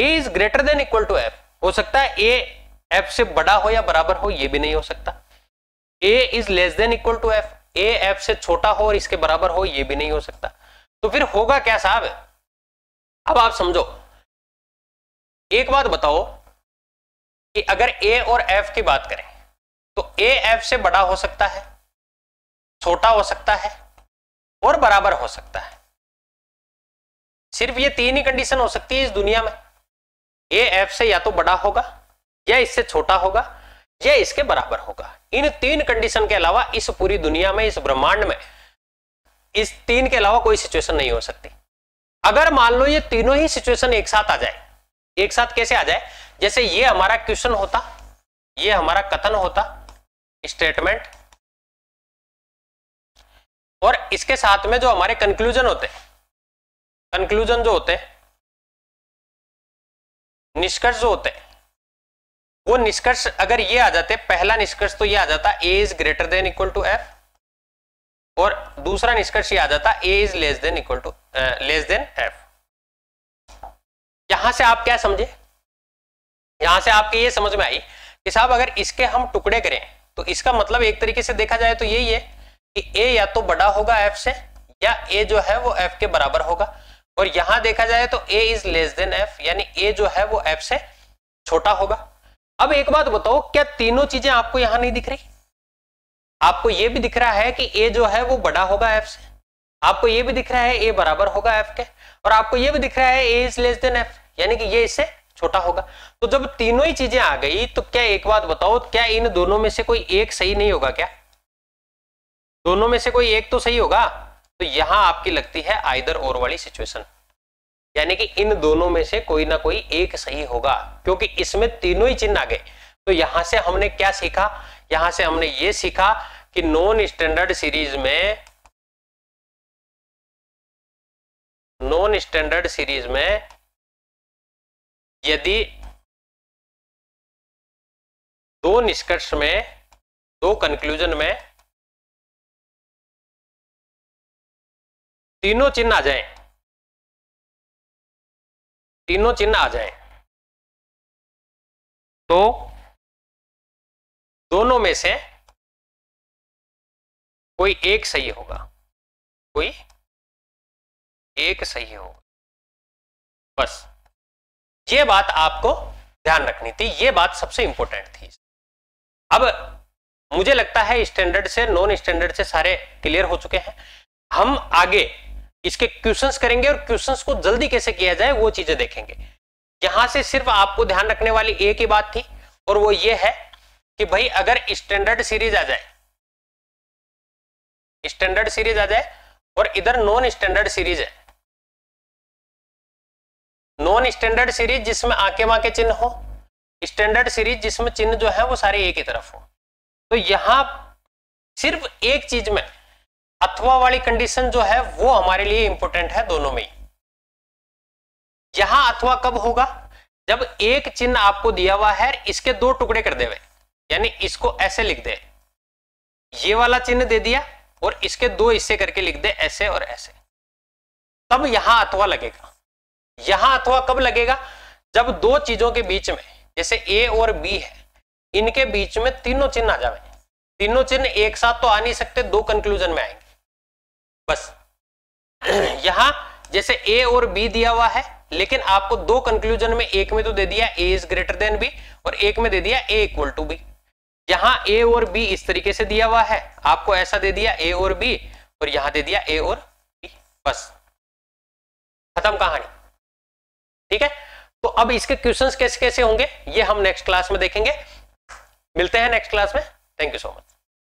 A is greater than equal to F हो सकता है ए एफ से बड़ा हो या बराबर हो ये भी नहीं हो सकता A is less than equal to F A F से छोटा हो और इसके बराबर हो ये भी नहीं हो सकता तो फिर होगा क्या साहब अब आप समझो एक बात बताओ कि अगर ए और एफ की बात करें तो ए एफ से बड़ा हो सकता है छोटा हो सकता है और बराबर हो सकता है सिर्फ ये तीन ही कंडीशन हो सकती है इस दुनिया में ए एफ से या तो बड़ा होगा या इससे छोटा होगा या इसके बराबर होगा इन तीन कंडीशन के अलावा इस पूरी दुनिया में इस ब्रह्मांड में इस तीन के अलावा कोई सिचुएशन नहीं हो सकती अगर मान लो ये तीनों ही सिचुएशन एक साथ आ जाए एक साथ कैसे आ जाए जैसे ये हमारा क्वेश्चन होता ये हमारा कथन होता स्टेटमेंट और इसके साथ में जो हमारे कंक्लूजन होते हैं कंक्लूजन जो होते हैं निष्कर्ष जो होते हैं वो निष्कर्ष अगर ये आ जाते पहला निष्कर्ष तो ये आ जाता A is greater than equal to F और दूसरा निष्कर्ष ये आ जाता A is less than equal to less than F यहां से आप क्या समझे यहां से आपके ये समझ में आई कि साहब अगर इसके हम टुकड़े करें तो इसका मतलब एक तरीके से देखा जाए तो यही है कि ए या तो बड़ा होगा एफ से या ए जो है वो एफ के बराबर होगा और यहां देखा जाए तो A is less than F यानी ए जो है वो एफ से छोटा होगा अब एक बात बताओ क्या तीनों चीजें आपको यहां नहीं दिख रही आपको यह भी दिख रहा है कि ए जो है वो बड़ा होगा एफ से आपको यह भी दिख रहा है ए बराबर होगा एफ के और आपको यह भी दिख रहा है A is less than F यानी कि ये इससे छोटा होगा तो जब तीनों ही चीजें आ गई तो क्या एक बात बताओ क्या इन दोनों में से कोई एक सही नहीं होगा क्या दोनों में से कोई एक तो सही होगा तो यहां आपकी लगती है आइदर और वाली सिचुएशन यानी कि इन दोनों में से कोई ना कोई एक सही होगा क्योंकि इसमें तीनों ही चिन्ह आ गए तो यहां से हमने क्या सीखा यहां से हमने ये सीखा कि नॉन स्टैंडर्ड सीरीज में नॉन स्टैंडर्ड सीरीज में यदि दो निष्कर्ष में दो कंक्लूजन में तीनों चिन्ह आ जाए तीनों चिन्ह आ जाए तो दोनों में से कोई एक सही होगा कोई एक सही होगा बस ये बात आपको ध्यान रखनी थी ये बात सबसे इंपॉर्टेंट थी अब मुझे लगता है स्टैंडर्ड से नॉन स्टैंडर्ड से सारे क्लियर हो चुके हैं हम आगे इसके क्वेश्चंस करेंगे और क्वेश्चंस को जल्दी कैसे किया जाए वो चीजें देखेंगे यहां से सिर्फ आपको ध्यान रखने वाली एक ही बात थी और वो ये है कि भाई अगर स्टैंडर्ड सीरीज आ जाए स्टैंडर्ड सीरीज आ जाए और इधर नॉन स्टैंडर्ड सीरीज है नॉन स्टैंडर्ड सीरीज जिसमें आके माके चिन्ह हो स्टैंडर्ड सीरीज जिसमें चिन्ह जो है वो सारे एक ही तरफ हो तो यहां सिर्फ एक चीज में अथवा वाली कंडीशन जो है वो हमारे लिए इंपॉर्टेंट है दोनों में यहां अथवा कब होगा जब एक चिन्ह आपको दिया हुआ है इसके दो टुकड़े कर दे यानी इसको ऐसे लिख दे ये वाला चिन्ह दे दिया और इसके दो हिस्से करके लिख दे ऐसे और ऐसे तब यहां अथवा लगेगा यहां अथवा कब लगेगा जब दो चीजों के बीच में जैसे ए और बी है इनके बीच में तीनों चिन्ह आ जाए तीनों चिन्ह एक साथ तो आ नहीं सकते दो कंक्लूजन में आएंगे बस यहां जैसे ए और बी दिया हुआ है लेकिन आपको दो कंक्लूजन में एक में तो दे दिया A is greater than B और एक में दे दिया ए इक्वल टू बी यहां ए और बी इस तरीके से दिया हुआ है आपको ऐसा दे दिया ए और बी और यहां दे दिया ए और बी बस खत्म कहानी ठीक है तो अब इसके क्वेश्चंस कैसे कैसे होंगे ये हम नेक्स्ट क्लास में देखेंगे मिलते हैं नेक्स्ट क्लास में थैंक यू सो मच